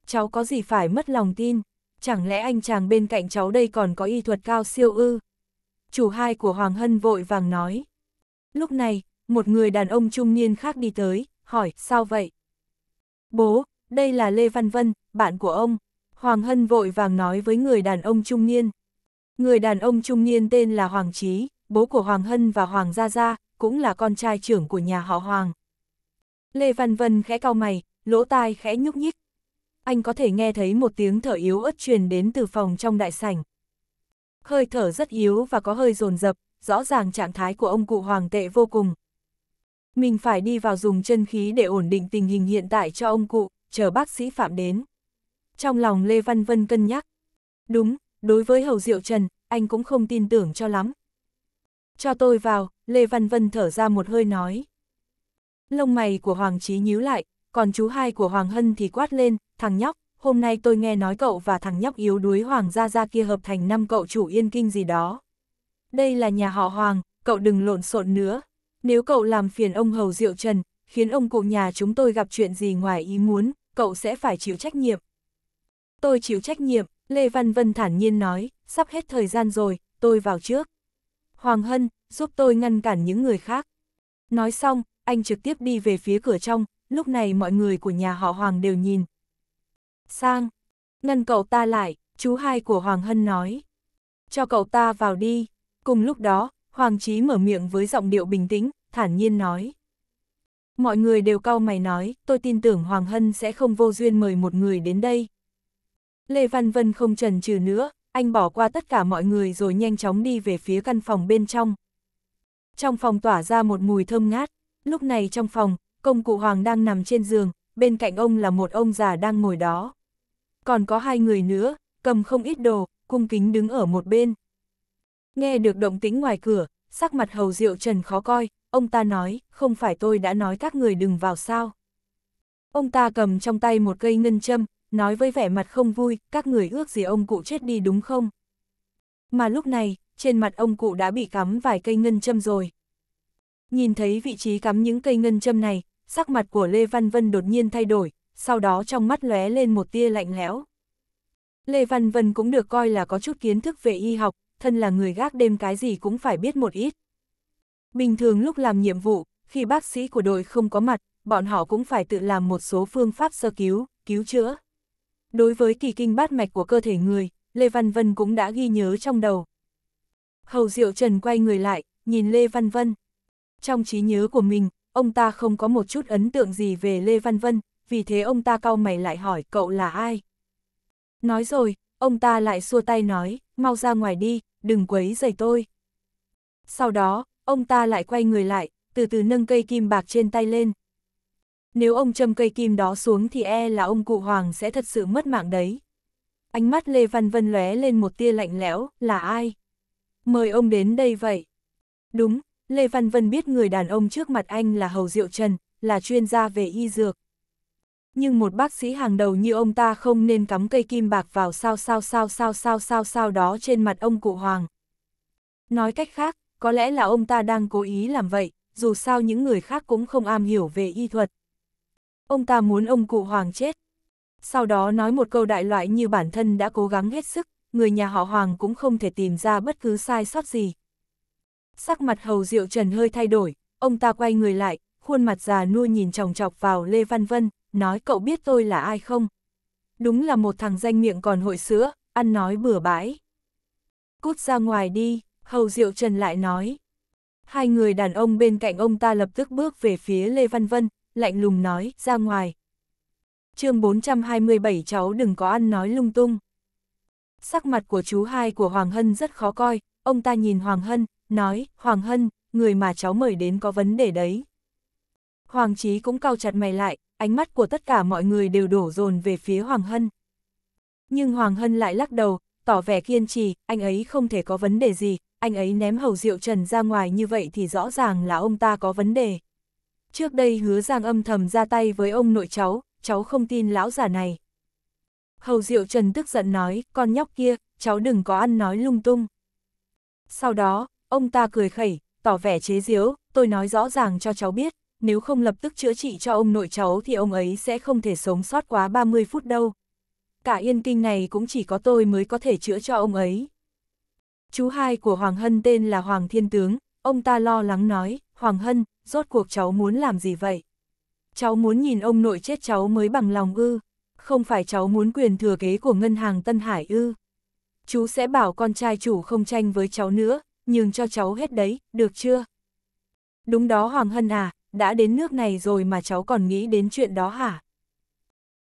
Cháu có gì phải mất lòng tin, chẳng lẽ anh chàng bên cạnh cháu đây còn có y thuật cao siêu ư? Chủ hai của Hoàng Hân vội vàng nói. Lúc này, một người đàn ông trung niên khác đi tới, hỏi, sao vậy? Bố, đây là Lê Văn Vân, bạn của ông. Hoàng Hân vội vàng nói với người đàn ông trung niên. Người đàn ông trung niên tên là Hoàng Trí, bố của Hoàng Hân và Hoàng Gia Gia, cũng là con trai trưởng của nhà họ Hoàng. Lê Văn Vân khẽ cau mày, lỗ tai khẽ nhúc nhích. Anh có thể nghe thấy một tiếng thở yếu ớt truyền đến từ phòng trong đại sảnh. Hơi thở rất yếu và có hơi dồn dập, rõ ràng trạng thái của ông cụ Hoàng tệ vô cùng, mình phải đi vào dùng chân khí để ổn định tình hình hiện tại cho ông cụ, chờ bác sĩ Phạm đến. Trong lòng Lê Văn Vân cân nhắc. Đúng, đối với Hầu Diệu Trần, anh cũng không tin tưởng cho lắm. Cho tôi vào, Lê Văn Vân thở ra một hơi nói. Lông mày của Hoàng Chí nhíu lại, còn chú hai của Hoàng Hân thì quát lên, thằng nhóc, hôm nay tôi nghe nói cậu và thằng nhóc yếu đuối Hoàng Gia Gia kia hợp thành năm cậu chủ yên kinh gì đó. Đây là nhà họ Hoàng, cậu đừng lộn xộn nữa, nếu cậu làm phiền ông Hầu Diệu Trần, khiến ông cụ nhà chúng tôi gặp chuyện gì ngoài ý muốn, cậu sẽ phải chịu trách nhiệm. Tôi chịu trách nhiệm, Lê Văn Vân thản nhiên nói, sắp hết thời gian rồi, tôi vào trước. Hoàng Hân, giúp tôi ngăn cản những người khác. Nói xong, anh trực tiếp đi về phía cửa trong, lúc này mọi người của nhà họ Hoàng đều nhìn. Sang, ngăn cậu ta lại, chú hai của Hoàng Hân nói. Cho cậu ta vào đi. Cùng lúc đó, Hoàng Chí mở miệng với giọng điệu bình tĩnh, thản nhiên nói. Mọi người đều cau mày nói, tôi tin tưởng Hoàng Hân sẽ không vô duyên mời một người đến đây. Lê Văn Vân không trần trừ nữa, anh bỏ qua tất cả mọi người rồi nhanh chóng đi về phía căn phòng bên trong. Trong phòng tỏa ra một mùi thơm ngát, lúc này trong phòng, công cụ Hoàng đang nằm trên giường, bên cạnh ông là một ông già đang ngồi đó. Còn có hai người nữa, cầm không ít đồ, cung kính đứng ở một bên. Nghe được động tĩnh ngoài cửa, sắc mặt hầu rượu trần khó coi, ông ta nói, không phải tôi đã nói các người đừng vào sao. Ông ta cầm trong tay một cây ngân châm, nói với vẻ mặt không vui, các người ước gì ông cụ chết đi đúng không? Mà lúc này, trên mặt ông cụ đã bị cắm vài cây ngân châm rồi. Nhìn thấy vị trí cắm những cây ngân châm này, sắc mặt của Lê Văn Vân đột nhiên thay đổi, sau đó trong mắt lóe lên một tia lạnh lẽo. Lê Văn Vân cũng được coi là có chút kiến thức về y học, thân là người gác đêm cái gì cũng phải biết một ít. Bình thường lúc làm nhiệm vụ, khi bác sĩ của đội không có mặt, bọn họ cũng phải tự làm một số phương pháp sơ cứu, cứu chữa. Đối với kỳ kinh bát mạch của cơ thể người, Lê Văn Vân cũng đã ghi nhớ trong đầu. Hầu Diệu Trần quay người lại, nhìn Lê Văn Vân. Trong trí nhớ của mình, ông ta không có một chút ấn tượng gì về Lê Văn Vân, vì thế ông ta cau mày lại hỏi cậu là ai. Nói rồi, ông ta lại xua tay nói, mau ra ngoài đi, đừng quấy dày tôi. Sau đó, ông ta lại quay người lại, từ từ nâng cây kim bạc trên tay lên. Nếu ông châm cây kim đó xuống thì e là ông cụ Hoàng sẽ thật sự mất mạng đấy. Ánh mắt Lê Văn Vân lóe lên một tia lạnh lẽo, là ai? Mời ông đến đây vậy. Đúng, Lê Văn Vân biết người đàn ông trước mặt anh là Hầu Diệu Trần, là chuyên gia về y dược nhưng một bác sĩ hàng đầu như ông ta không nên cắm cây kim bạc vào sao sao sao sao sao sao sao đó trên mặt ông cụ Hoàng. Nói cách khác, có lẽ là ông ta đang cố ý làm vậy, dù sao những người khác cũng không am hiểu về y thuật. Ông ta muốn ông cụ Hoàng chết. Sau đó nói một câu đại loại như bản thân đã cố gắng hết sức, người nhà họ Hoàng cũng không thể tìm ra bất cứ sai sót gì. Sắc mặt hầu Diệu Trần hơi thay đổi, ông ta quay người lại, khuôn mặt già nua nhìn chòng chọc vào Lê Văn Vân, nói cậu biết tôi là ai không? Đúng là một thằng danh miệng còn hội sữa, ăn nói bừa bãi. Cút ra ngoài đi, Hầu Diệu Trần lại nói. Hai người đàn ông bên cạnh ông ta lập tức bước về phía Lê Văn Vân, lạnh lùng nói, ra ngoài. chương 427 cháu đừng có ăn nói lung tung. Sắc mặt của chú hai của Hoàng Hân rất khó coi, ông ta nhìn Hoàng Hân, nói, Hoàng Hân, người mà cháu mời đến có vấn đề đấy. Hoàng Chí cũng cau chặt mày lại, ánh mắt của tất cả mọi người đều đổ dồn về phía Hoàng Hân. Nhưng Hoàng Hân lại lắc đầu, tỏ vẻ kiên trì, anh ấy không thể có vấn đề gì, anh ấy ném hầu rượu trần ra ngoài như vậy thì rõ ràng là ông ta có vấn đề. Trước đây hứa giang âm thầm ra tay với ông nội cháu, cháu không tin lão già này. Hầu Diệu Trần tức giận nói, con nhóc kia, cháu đừng có ăn nói lung tung. Sau đó, ông ta cười khẩy, tỏ vẻ chế giễu, tôi nói rõ ràng cho cháu biết, nếu không lập tức chữa trị cho ông nội cháu thì ông ấy sẽ không thể sống sót quá 30 phút đâu. Cả yên kinh này cũng chỉ có tôi mới có thể chữa cho ông ấy. Chú hai của Hoàng Hân tên là Hoàng Thiên Tướng, ông ta lo lắng nói, Hoàng Hân, rốt cuộc cháu muốn làm gì vậy? Cháu muốn nhìn ông nội chết cháu mới bằng lòng ư, không phải cháu muốn quyền thừa kế của ngân hàng Tân Hải ư. Chú sẽ bảo con trai chủ không tranh với cháu nữa, nhường cho cháu hết đấy, được chưa? Đúng đó Hoàng Hân à, đã đến nước này rồi mà cháu còn nghĩ đến chuyện đó hả?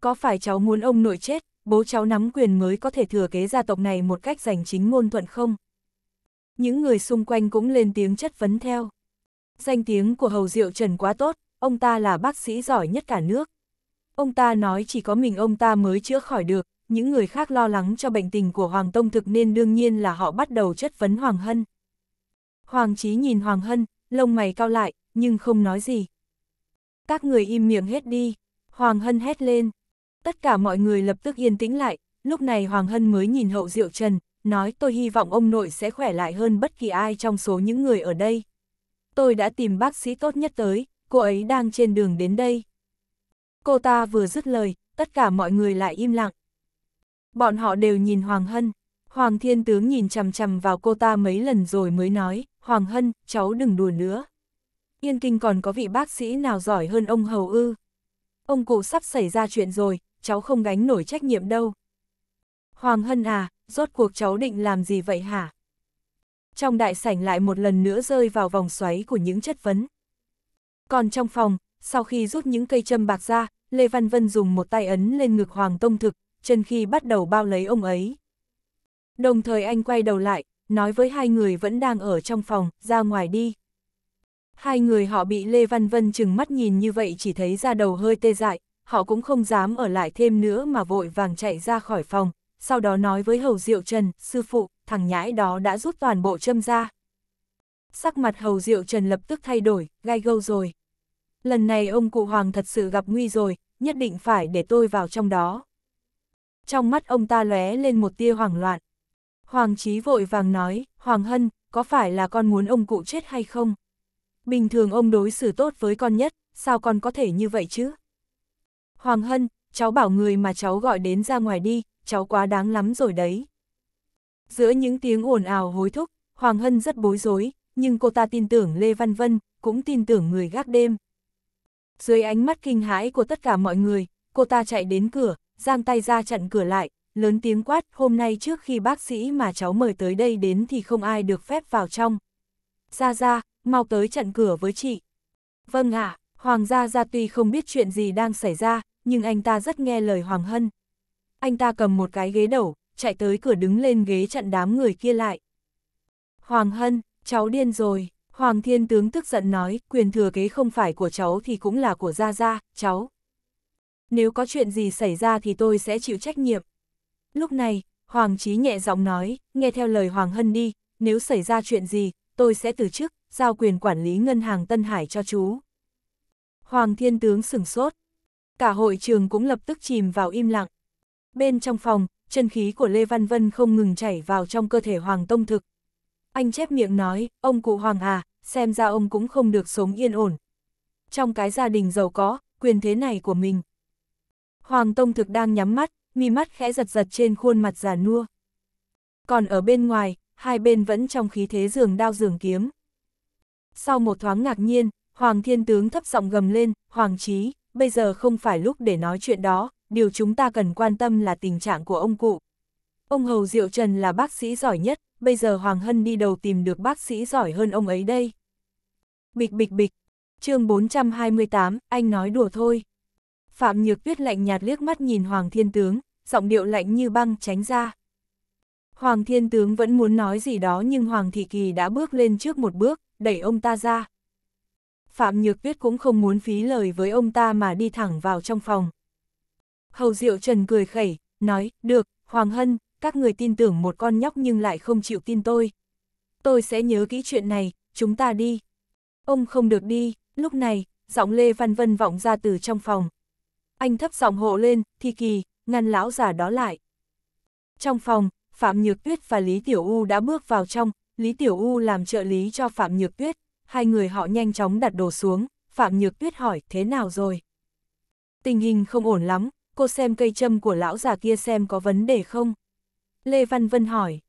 Có phải cháu muốn ông nội chết, bố cháu nắm quyền mới có thể thừa kế gia tộc này một cách giành chính ngôn thuận không? Những người xung quanh cũng lên tiếng chất vấn theo. Danh tiếng của Hầu Diệu Trần quá tốt, ông ta là bác sĩ giỏi nhất cả nước. Ông ta nói chỉ có mình ông ta mới chữa khỏi được, những người khác lo lắng cho bệnh tình của Hoàng Tông Thực nên đương nhiên là họ bắt đầu chất vấn Hoàng Hân. Hoàng Chí nhìn Hoàng Hân, lông mày cao lại, nhưng không nói gì. Các người im miệng hết đi, Hoàng Hân hét lên. Tất cả mọi người lập tức yên tĩnh lại, lúc này Hoàng Hân mới nhìn hậu Diệu Trần, nói tôi hy vọng ông nội sẽ khỏe lại hơn bất kỳ ai trong số những người ở đây. Tôi đã tìm bác sĩ tốt nhất tới, cô ấy đang trên đường đến đây. Cô ta vừa dứt lời, tất cả mọi người lại im lặng. Bọn họ đều nhìn Hoàng Hân. Hoàng Thiên Tướng nhìn chằm chằm vào cô ta mấy lần rồi mới nói, Hoàng Hân, cháu đừng đùa nữa. Yên kinh còn có vị bác sĩ nào giỏi hơn ông Hầu ư? Ông cụ sắp xảy ra chuyện rồi, cháu không gánh nổi trách nhiệm đâu. Hoàng Hân à, rốt cuộc cháu định làm gì vậy hả? Trong đại sảnh lại một lần nữa rơi vào vòng xoáy của những chất vấn. Còn trong phòng, sau khi rút những cây châm bạc ra, Lê Văn Vân dùng một tay ấn lên ngực Hoàng Tông Thực, chân khi bắt đầu bao lấy ông ấy. Đồng thời anh quay đầu lại, nói với hai người vẫn đang ở trong phòng, ra ngoài đi. Hai người họ bị Lê Văn Vân chừng mắt nhìn như vậy chỉ thấy ra đầu hơi tê dại, họ cũng không dám ở lại thêm nữa mà vội vàng chạy ra khỏi phòng, sau đó nói với Hầu Diệu Trần, sư phụ, thằng nhãi đó đã rút toàn bộ châm ra. Sắc mặt Hầu Diệu Trần lập tức thay đổi, gai gâu rồi. Lần này ông cụ Hoàng thật sự gặp nguy rồi, nhất định phải để tôi vào trong đó. Trong mắt ông ta lóe lên một tia hoảng loạn. Hoàng Chí vội vàng nói, Hoàng Hân, có phải là con muốn ông cụ chết hay không? bình thường ông đối xử tốt với con nhất, sao con có thể như vậy chứ? Hoàng Hân, cháu bảo người mà cháu gọi đến ra ngoài đi, cháu quá đáng lắm rồi đấy. Giữa những tiếng ồn ào hối thúc, Hoàng Hân rất bối rối, nhưng cô ta tin tưởng Lê Văn Vân, cũng tin tưởng người gác đêm. Dưới ánh mắt kinh hãi của tất cả mọi người, cô ta chạy đến cửa, giang tay ra chặn cửa lại, lớn tiếng quát hôm nay trước khi bác sĩ mà cháu mời tới đây đến thì không ai được phép vào trong, Gia Gia, mau tới chặn cửa với chị. Vâng ạ, à, Hoàng Gia Gia tuy không biết chuyện gì đang xảy ra, nhưng anh ta rất nghe lời Hoàng Hân. Anh ta cầm một cái ghế đẩu, chạy tới cửa đứng lên ghế chặn đám người kia lại. Hoàng Hân, cháu điên rồi, Hoàng Thiên Tướng tức giận nói, quyền thừa kế không phải của cháu thì cũng là của Gia Gia, cháu. Nếu có chuyện gì xảy ra thì tôi sẽ chịu trách nhiệm. Lúc này, Hoàng Chí nhẹ giọng nói, nghe theo lời Hoàng Hân đi, nếu xảy ra chuyện gì, tôi sẽ từ chức, giao quyền quản lý ngân hàng Tân Hải cho chú. Hoàng thiên tướng sửng sốt. Cả hội trường cũng lập tức chìm vào im lặng. Bên trong phòng, chân khí của Lê Văn Vân không ngừng chảy vào trong cơ thể Hoàng Tông Thực. Anh chép miệng nói, ông cụ Hoàng à, xem ra ông cũng không được sống yên ổn. Trong cái gia đình giàu có, quyền thế này của mình. Hoàng Tông Thực đang nhắm mắt, mi mắt khẽ giật giật trên khuôn mặt già nua. Còn ở bên ngoài, hai bên vẫn trong khí thế giường đao giường kiếm. Sau một thoáng ngạc nhiên, Hoàng Thiên Tướng thấp giọng gầm lên, Hoàng Chí, bây giờ không phải lúc để nói chuyện đó, điều chúng ta cần quan tâm là tình trạng của ông cụ. Ông Hầu Diệu Trần là bác sĩ giỏi nhất, bây giờ Hoàng Hân đi đầu tìm được bác sĩ giỏi hơn ông ấy đây. Bịch bịch bịch, chương 428, anh nói đùa thôi. Phạm Nhược Tuyết lạnh nhạt liếc mắt nhìn Hoàng Thiên Tướng, giọng điệu lạnh như băng tránh ra. Hoàng thiên tướng vẫn muốn nói gì đó nhưng Hoàng Thị Kỳ đã bước lên trước một bước, đẩy ông ta ra. Phạm Nhược Tuyết cũng không muốn phí lời với ông ta mà đi thẳng vào trong phòng. Hầu Diệu Trần cười khẩy, nói, được, Hoàng Hân, các người tin tưởng một con nhóc nhưng lại không chịu tin tôi. Tôi sẽ nhớ kỹ chuyện này, chúng ta đi. Ông không được đi, lúc này, giọng Lê Văn Vân vọng ra từ trong phòng. Anh thấp giọng hộ lên, Thi Kỳ, ngăn lão già đó lại. Trong phòng, Phạm Nhược Tuyết và Lý Tiểu U đã bước vào trong, Lý Tiểu U làm trợ lý cho Phạm Nhược Tuyết, hai người họ nhanh chóng đặt đồ xuống, Phạm Nhược Tuyết hỏi thế nào rồi? Tình hình không ổn lắm, cô xem cây châm của lão già kia xem có vấn đề không? Lê Văn Vân hỏi.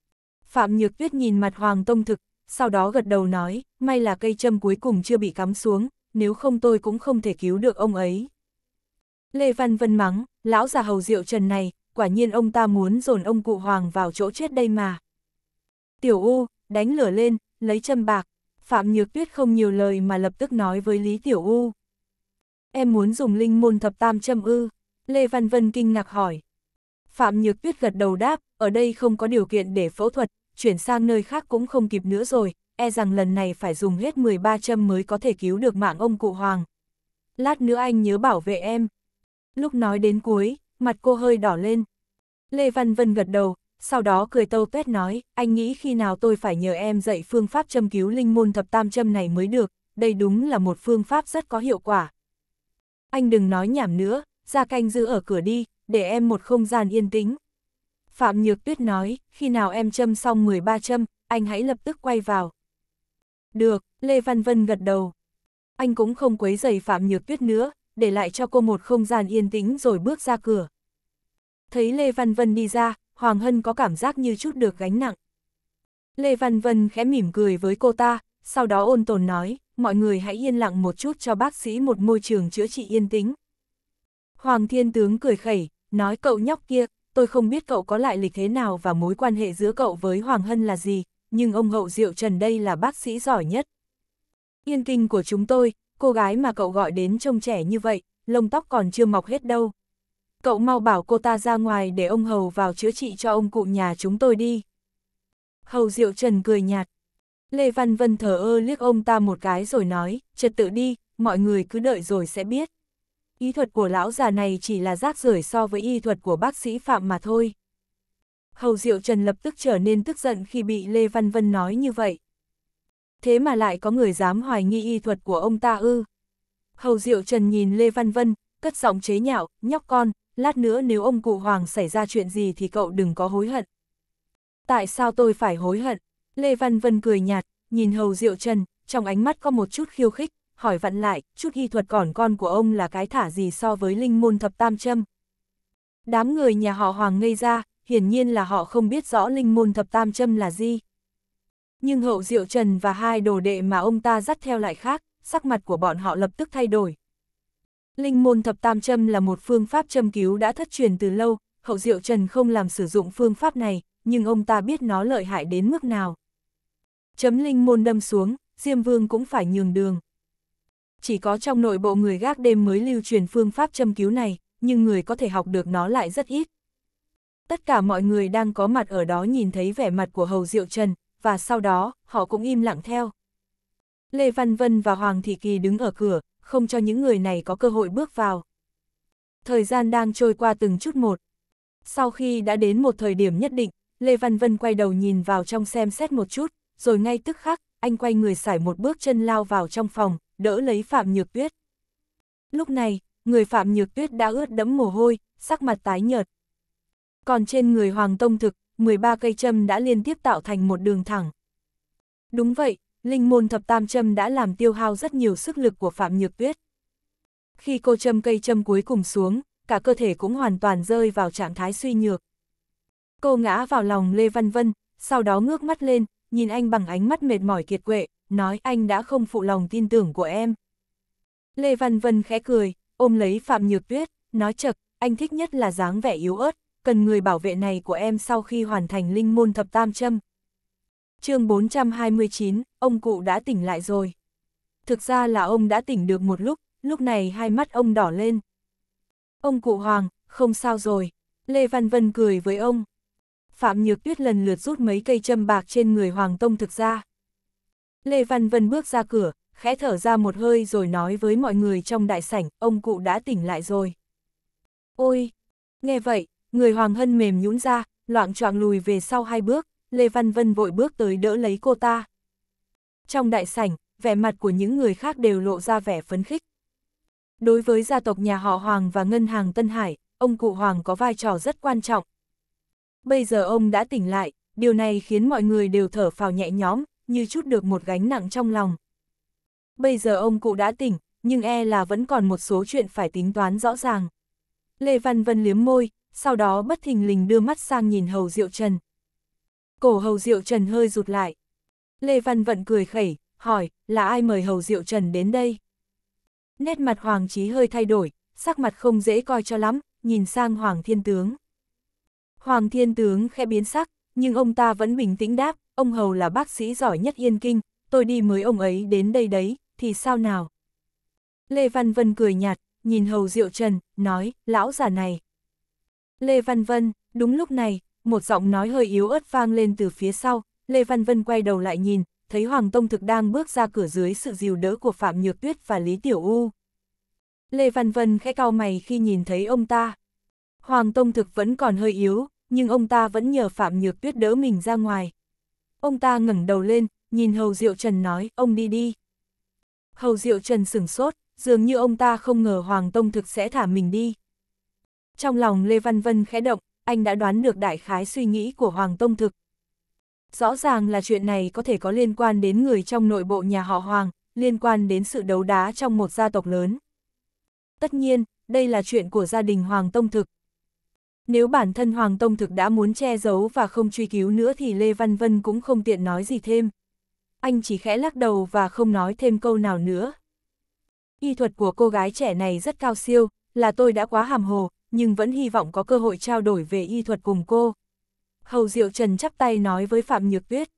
Phạm Nhược Tuyết nhìn mặt Hoàng Tông Thực, sau đó gật đầu nói, may là cây châm cuối cùng chưa bị cắm xuống, nếu không tôi cũng không thể cứu được ông ấy. Lê Văn Vân mắng, lão già hầu rượu trần này, quả nhiên ông ta muốn dồn ông cụ hoàng vào chỗ chết đây mà. Tiểu U, đánh lửa lên, lấy châm bạc, Phạm Nhược Tuyết không nhiều lời mà lập tức nói với Lý Tiểu U. Em muốn dùng linh môn thập tam châm ư, Lê Văn Vân kinh ngạc hỏi. Phạm Nhược Tuyết gật đầu đáp, ở đây không có điều kiện để phẫu thuật, chuyển sang nơi khác cũng không kịp nữa rồi, e rằng lần này phải dùng hết 13 châm mới có thể cứu được mạng ông cụ Hoàng. Lát nữa anh nhớ bảo vệ em. Lúc nói đến cuối, mặt cô hơi đỏ lên. Lê Văn Vân gật đầu, sau đó cười tâu tuét nói, anh nghĩ khi nào tôi phải nhờ em dạy phương pháp châm cứu linh môn thập tam châm này mới được, đây đúng là một phương pháp rất có hiệu quả. Anh đừng nói nhảm nữa, ra canh giữ ở cửa đi, để em một không gian yên tĩnh. Phạm Nhược Tuyết nói, khi nào em châm xong 13 châm, anh hãy lập tức quay vào. Được, Lê Văn Vân gật đầu. Anh cũng không quấy giày Phạm Nhược Tuyết nữa, để lại cho cô một không gian yên tĩnh rồi bước ra cửa thấy Lê Văn Vân đi ra, Hoàng Hân có cảm giác như chút được gánh nặng. Lê Văn Vân khẽ mỉm cười với cô ta, sau đó ôn tồn nói, mọi người hãy yên lặng một chút cho bác sĩ một môi trường chữa trị yên tĩnh. Hoàng Thiên Tướng cười khẩy, nói cậu nhóc kia, tôi không biết cậu có lại lịch thế nào và mối quan hệ giữa cậu với Hoàng Hân là gì, nhưng ông Hậu Diệu Trần đây là bác sĩ giỏi nhất. Yên kinh của chúng tôi, cô gái mà cậu gọi đến trông trẻ như vậy, lông tóc còn chưa mọc hết đâu cậu mau bảo cô ta ra ngoài để ông Hầu vào chữa trị cho ông cụ nhà chúng tôi đi. Hầu Diệu Trần cười nhạt. Lê Văn Vân thở ơ liếc ông ta một cái rồi nói, trật tự đi, mọi người cứ đợi rồi sẽ biết. Y thuật của lão già này chỉ là rác rưởi so với y thuật của bác sĩ Phạm mà thôi. Hầu Diệu Trần lập tức trở nên tức giận khi bị Lê Văn Vân nói như vậy. Thế mà lại có người dám hoài nghi y thuật của ông ta ư. Hầu Diệu Trần nhìn Lê Văn Vân, cất giọng chế nhạo, nhóc con, lát nữa nếu ông cụ Hoàng xảy ra chuyện gì thì cậu đừng có hối hận. Tại sao tôi phải hối hận? Lê Văn Vân cười nhạt, nhìn Hầu Diệu Trần, trong ánh mắt có một chút khiêu khích, hỏi vặn lại, chút hy thuật còn con của ông là cái thả gì so với linh môn thập tam châm. Đám người nhà họ Hoàng ngây ra, hiển nhiên là họ không biết rõ linh môn thập tam châm là gì. Nhưng hậu diệu trần và hai đồ đệ mà ông ta dắt theo lại khác, sắc mặt của bọn họ lập tức thay đổi. Linh môn thập tam châm là một phương pháp châm cứu đã thất truyền từ lâu, hậu diệu trần không làm sử dụng phương pháp này, nhưng ông ta biết nó lợi hại đến mức nào. Chấm linh môn đâm xuống, Diêm Vương cũng phải nhường đường. Chỉ có trong nội bộ người gác đêm mới lưu truyền phương pháp châm cứu này, nhưng người có thể học được nó lại rất ít. Tất cả mọi người đang có mặt ở đó nhìn thấy vẻ mặt của Hầu Diệu Trần, và sau đó, họ cũng im lặng theo. Lê Văn Vân và Hoàng Thị Kỳ đứng ở cửa, không cho những người này có cơ hội bước vào. Thời gian đang trôi qua từng chút một. Sau khi đã đến một thời điểm nhất định, Lê Văn Vân quay đầu nhìn vào trong xem xét một chút, rồi ngay tức khắc, anh quay người sải một bước chân lao vào trong phòng, đỡ lấy Phạm Nhược Tuyết. Lúc này, người Phạm Nhược Tuyết đã ướt đẫm mồ hôi, sắc mặt tái nhợt. Còn trên người Hoàng Tông Thực, 13 cây châm đã liên tiếp tạo thành một đường thẳng. Đúng vậy, Linh môn thập tam châm đã làm tiêu hao rất nhiều sức lực của Phạm Nhược Tuyết. Khi cô châm cây châm cuối cùng xuống, cả cơ thể cũng hoàn toàn rơi vào trạng thái suy nhược. Cô ngã vào lòng Lê Văn Vân, sau đó ngước mắt lên, nhìn anh bằng ánh mắt mệt mỏi kiệt quệ, nói anh đã không phụ lòng tin tưởng của em. Lê Văn Vân khẽ cười, ôm lấy Phạm Nhược Tuyết, nói chật, anh thích nhất là dáng vẻ yếu ớt, cần người bảo vệ này của em sau khi hoàn thành linh môn thập tam châm chương 429, ông cụ đã tỉnh lại rồi. Thực ra là ông đã tỉnh được một lúc, lúc này hai mắt ông đỏ lên. Ông cụ Hoàng, không sao rồi. Lê Văn Vân cười với ông. Phạm Nhược Tuyết lần lượt rút mấy cây châm bạc trên người Hoàng Tông thực ra. Lê Văn Vân bước ra cửa, khẽ thở ra một hơi rồi nói với mọi người trong đại sảnh, ông cụ đã tỉnh lại rồi. Ôi! Nghe vậy, người Hoàng Hân mềm nhũn ra, loạn choạng lùi về sau hai bước. Lê Văn Vân vội bước tới đỡ lấy cô ta. Trong đại sảnh, vẻ mặt của những người khác đều lộ ra vẻ phấn khích. Đối với gia tộc nhà họ Hoàng và ngân hàng Tân Hải, ông cụ Hoàng có vai trò rất quan trọng. Bây giờ ông đã tỉnh lại, điều này khiến mọi người đều thở phào nhẹ nhõm, như chút được một gánh nặng trong lòng. Bây giờ ông cụ đã tỉnh, nhưng e là vẫn còn một số chuyện phải tính toán rõ ràng. Lê Văn Vân liếm môi, sau đó bất thình lình đưa mắt sang nhìn Hầu Diệu Trần, Cổ hầu Diệu Trần hơi rụt lại. Lê Văn Vận cười khẩy, hỏi, là ai mời hầu Diệu Trần đến đây? Nét mặt Hoàng trí hơi thay đổi, sắc mặt không dễ coi cho lắm, nhìn sang Hoàng Thiên Tướng. Hoàng Thiên Tướng khẽ biến sắc, nhưng ông ta vẫn bình tĩnh đáp, ông hầu là bác sĩ giỏi nhất Yên Kinh, tôi đi mới ông ấy đến đây đấy, thì sao nào? Lê Văn Vân cười nhạt, nhìn hầu Diệu Trần, nói, lão già này. Lê Văn Vân, đúng lúc này, một giọng nói hơi yếu ớt vang lên từ phía sau, Lê Văn Vân quay đầu lại nhìn, thấy Hoàng Tông Thực đang bước ra cửa dưới sự dìu đỡ của Phạm Nhược Tuyết và Lý Tiểu U. Lê Văn Vân khẽ cau mày khi nhìn thấy ông ta. Hoàng Tông Thực vẫn còn hơi yếu, nhưng ông ta vẫn nhờ Phạm Nhược Tuyết đỡ mình ra ngoài. Ông ta ngẩng đầu lên, nhìn Hầu Diệu Trần nói, ông đi đi. Hầu Diệu Trần sửng sốt, dường như ông ta không ngờ Hoàng Tông Thực sẽ thả mình đi. Trong lòng Lê Văn Vân khẽ động, anh đã đoán được đại khái suy nghĩ của Hoàng Tông Thực. Rõ ràng là chuyện này có thể có liên quan đến người trong nội bộ nhà họ Hoàng, liên quan đến sự đấu đá trong một gia tộc lớn. Tất nhiên, đây là chuyện của gia đình Hoàng Tông Thực. Nếu bản thân Hoàng Tông Thực đã muốn che giấu và không truy cứu nữa thì Lê Văn Vân cũng không tiện nói gì thêm. Anh chỉ khẽ lắc đầu và không nói thêm câu nào nữa. Y thuật của cô gái trẻ này rất cao siêu, là tôi đã quá hàm hồ, nhưng vẫn hy vọng có cơ hội trao đổi về y thuật cùng cô. Hầu Diệu Trần chắp tay nói với Phạm Nhược Tuyết.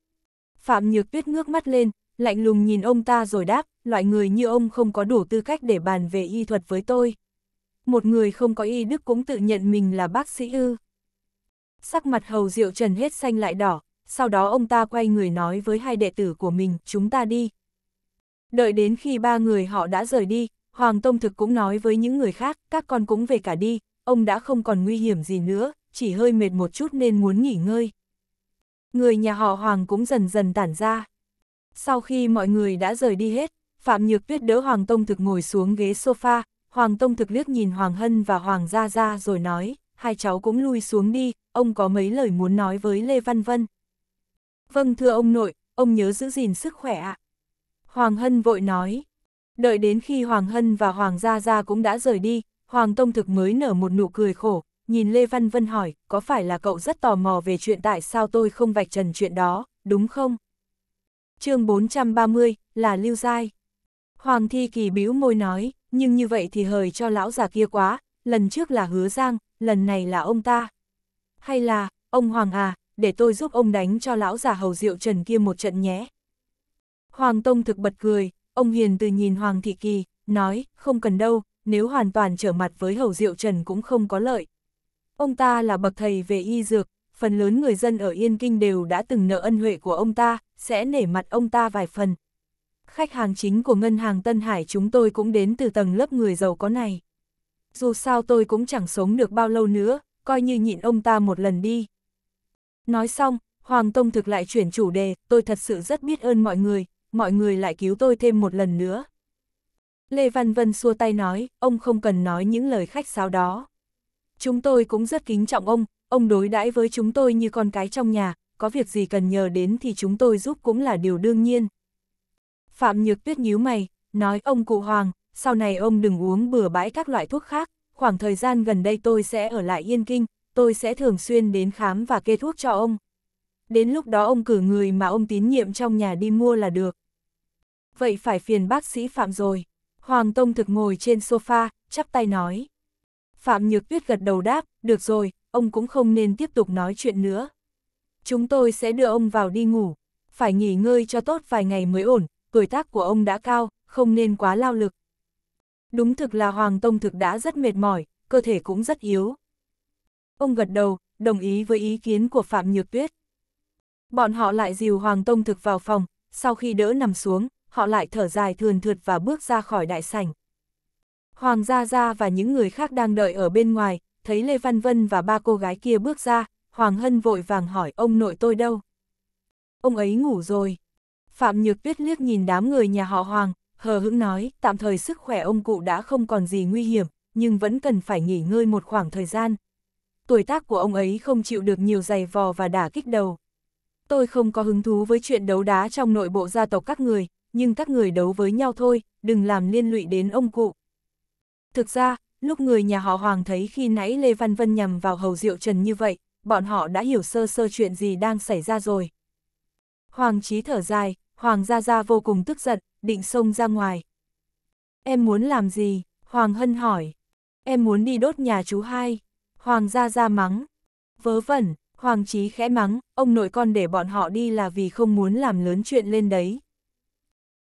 Phạm Nhược Tuyết ngước mắt lên, lạnh lùng nhìn ông ta rồi đáp, loại người như ông không có đủ tư cách để bàn về y thuật với tôi. Một người không có y đức cũng tự nhận mình là bác sĩ ư. Sắc mặt Hầu Diệu Trần hết xanh lại đỏ, sau đó ông ta quay người nói với hai đệ tử của mình, chúng ta đi. Đợi đến khi ba người họ đã rời đi, Hoàng Tông Thực cũng nói với những người khác, các con cũng về cả đi, ông đã không còn nguy hiểm gì nữa, chỉ hơi mệt một chút nên muốn nghỉ ngơi. Người nhà họ Hoàng cũng dần dần tản ra. Sau khi mọi người đã rời đi hết, Phạm Nhược Tuyết đỡ Hoàng Tông Thực ngồi xuống ghế sofa, Hoàng Tông Thực liếc nhìn Hoàng Hân và Hoàng Gia Gia rồi nói, hai cháu cũng lui xuống đi, ông có mấy lời muốn nói với Lê Văn Vân. Vâng thưa ông nội, ông nhớ giữ gìn sức khỏe ạ. Hoàng Hân vội nói, đợi đến khi Hoàng Hân và Hoàng Gia Gia cũng đã rời đi, Hoàng Tông Thực mới nở một nụ cười khổ, nhìn Lê Văn Vân hỏi, có phải là cậu rất tò mò về chuyện tại sao tôi không vạch trần chuyện đó, đúng không? chương 430, là Lưu Giai. Hoàng Thi Kỳ bĩu môi nói, nhưng như vậy thì hời cho lão già kia quá, lần trước là hứa giang, lần này là ông ta. Hay là, ông Hoàng à, để tôi giúp ông đánh cho lão già hầu rượu trần kia một trận nhé. Hoàng Tông thực bật cười, ông hiền từ nhìn Hoàng Thị Kỳ, nói, không cần đâu, nếu hoàn toàn trở mặt với Hầu Diệu Trần cũng không có lợi. Ông ta là bậc thầy về y dược, phần lớn người dân ở Yên Kinh đều đã từng nợ ân huệ của ông ta, sẽ nể mặt ông ta vài phần. Khách hàng chính của ngân hàng Tân Hải chúng tôi cũng đến từ tầng lớp người giàu có này. Dù sao tôi cũng chẳng sống được bao lâu nữa, coi như nhịn ông ta một lần đi. Nói xong, Hoàng Tông thực lại chuyển chủ đề, tôi thật sự rất biết ơn mọi người, mọi người lại cứu tôi thêm một lần nữa. Lê Văn Vân xua tay nói, ông không cần nói những lời khách sáo đó. Chúng tôi cũng rất kính trọng ông, ông đối đãi với chúng tôi như con cái trong nhà, có việc gì cần nhờ đến thì chúng tôi giúp cũng là điều đương nhiên. Phạm Nhược Tuyết nhíu mày, nói ông cụ Hoàng, sau này ông đừng uống bừa bãi các loại thuốc khác, khoảng thời gian gần đây tôi sẽ ở lại Yên Kinh, tôi sẽ thường xuyên đến khám và kê thuốc cho ông. Đến lúc đó ông cử người mà ông tín nhiệm trong nhà đi mua là được. Vậy phải phiền bác sĩ Phạm rồi. Hoàng Tông Thực ngồi trên sofa, chắp tay nói. Phạm Nhược Tuyết gật đầu đáp, được rồi, ông cũng không nên tiếp tục nói chuyện nữa. Chúng tôi sẽ đưa ông vào đi ngủ, phải nghỉ ngơi cho tốt vài ngày mới ổn, tuổi tác của ông đã cao, không nên quá lao lực. Đúng thực là Hoàng Tông Thực đã rất mệt mỏi, cơ thể cũng rất yếu. Ông gật đầu, đồng ý với ý kiến của Phạm Nhược Tuyết. Bọn họ lại dìu Hoàng Tông Thực vào phòng, sau khi đỡ nằm xuống, họ lại thở dài thườn thượt và bước ra khỏi đại sảnh. Hoàng Gia Gia và những người khác đang đợi ở bên ngoài, thấy Lê Văn Vân và ba cô gái kia bước ra, Hoàng Hân vội vàng hỏi ông nội tôi đâu. Ông ấy ngủ rồi. Phạm Nhược Tuyết liếc nhìn đám người nhà họ Hoàng, hờ hững nói, tạm thời sức khỏe ông cụ đã không còn gì nguy hiểm, nhưng vẫn cần phải nghỉ ngơi một khoảng thời gian. Tuổi tác của ông ấy không chịu được nhiều giày vò và đả kích đầu. Tôi không có hứng thú với chuyện đấu đá trong nội bộ gia tộc các người, nhưng các người đấu với nhau thôi, đừng làm liên lụy đến ông cụ. Thực ra, lúc người nhà họ Hoàng thấy khi nãy Lê Văn Vân nhầm vào Hầu Diệu Trần như vậy, bọn họ đã hiểu sơ sơ chuyện gì đang xảy ra rồi. Hoàng Chí thở dài, Hoàng Gia Gia vô cùng tức giận, định xông ra ngoài. Em muốn làm gì? Hoàng Hân hỏi. Em muốn đi đốt nhà chú hai. Hoàng Gia Gia mắng. Vớ vẩn, Hoàng Chí khẽ mắng, ông nội con để bọn họ đi là vì không muốn làm lớn chuyện lên đấy.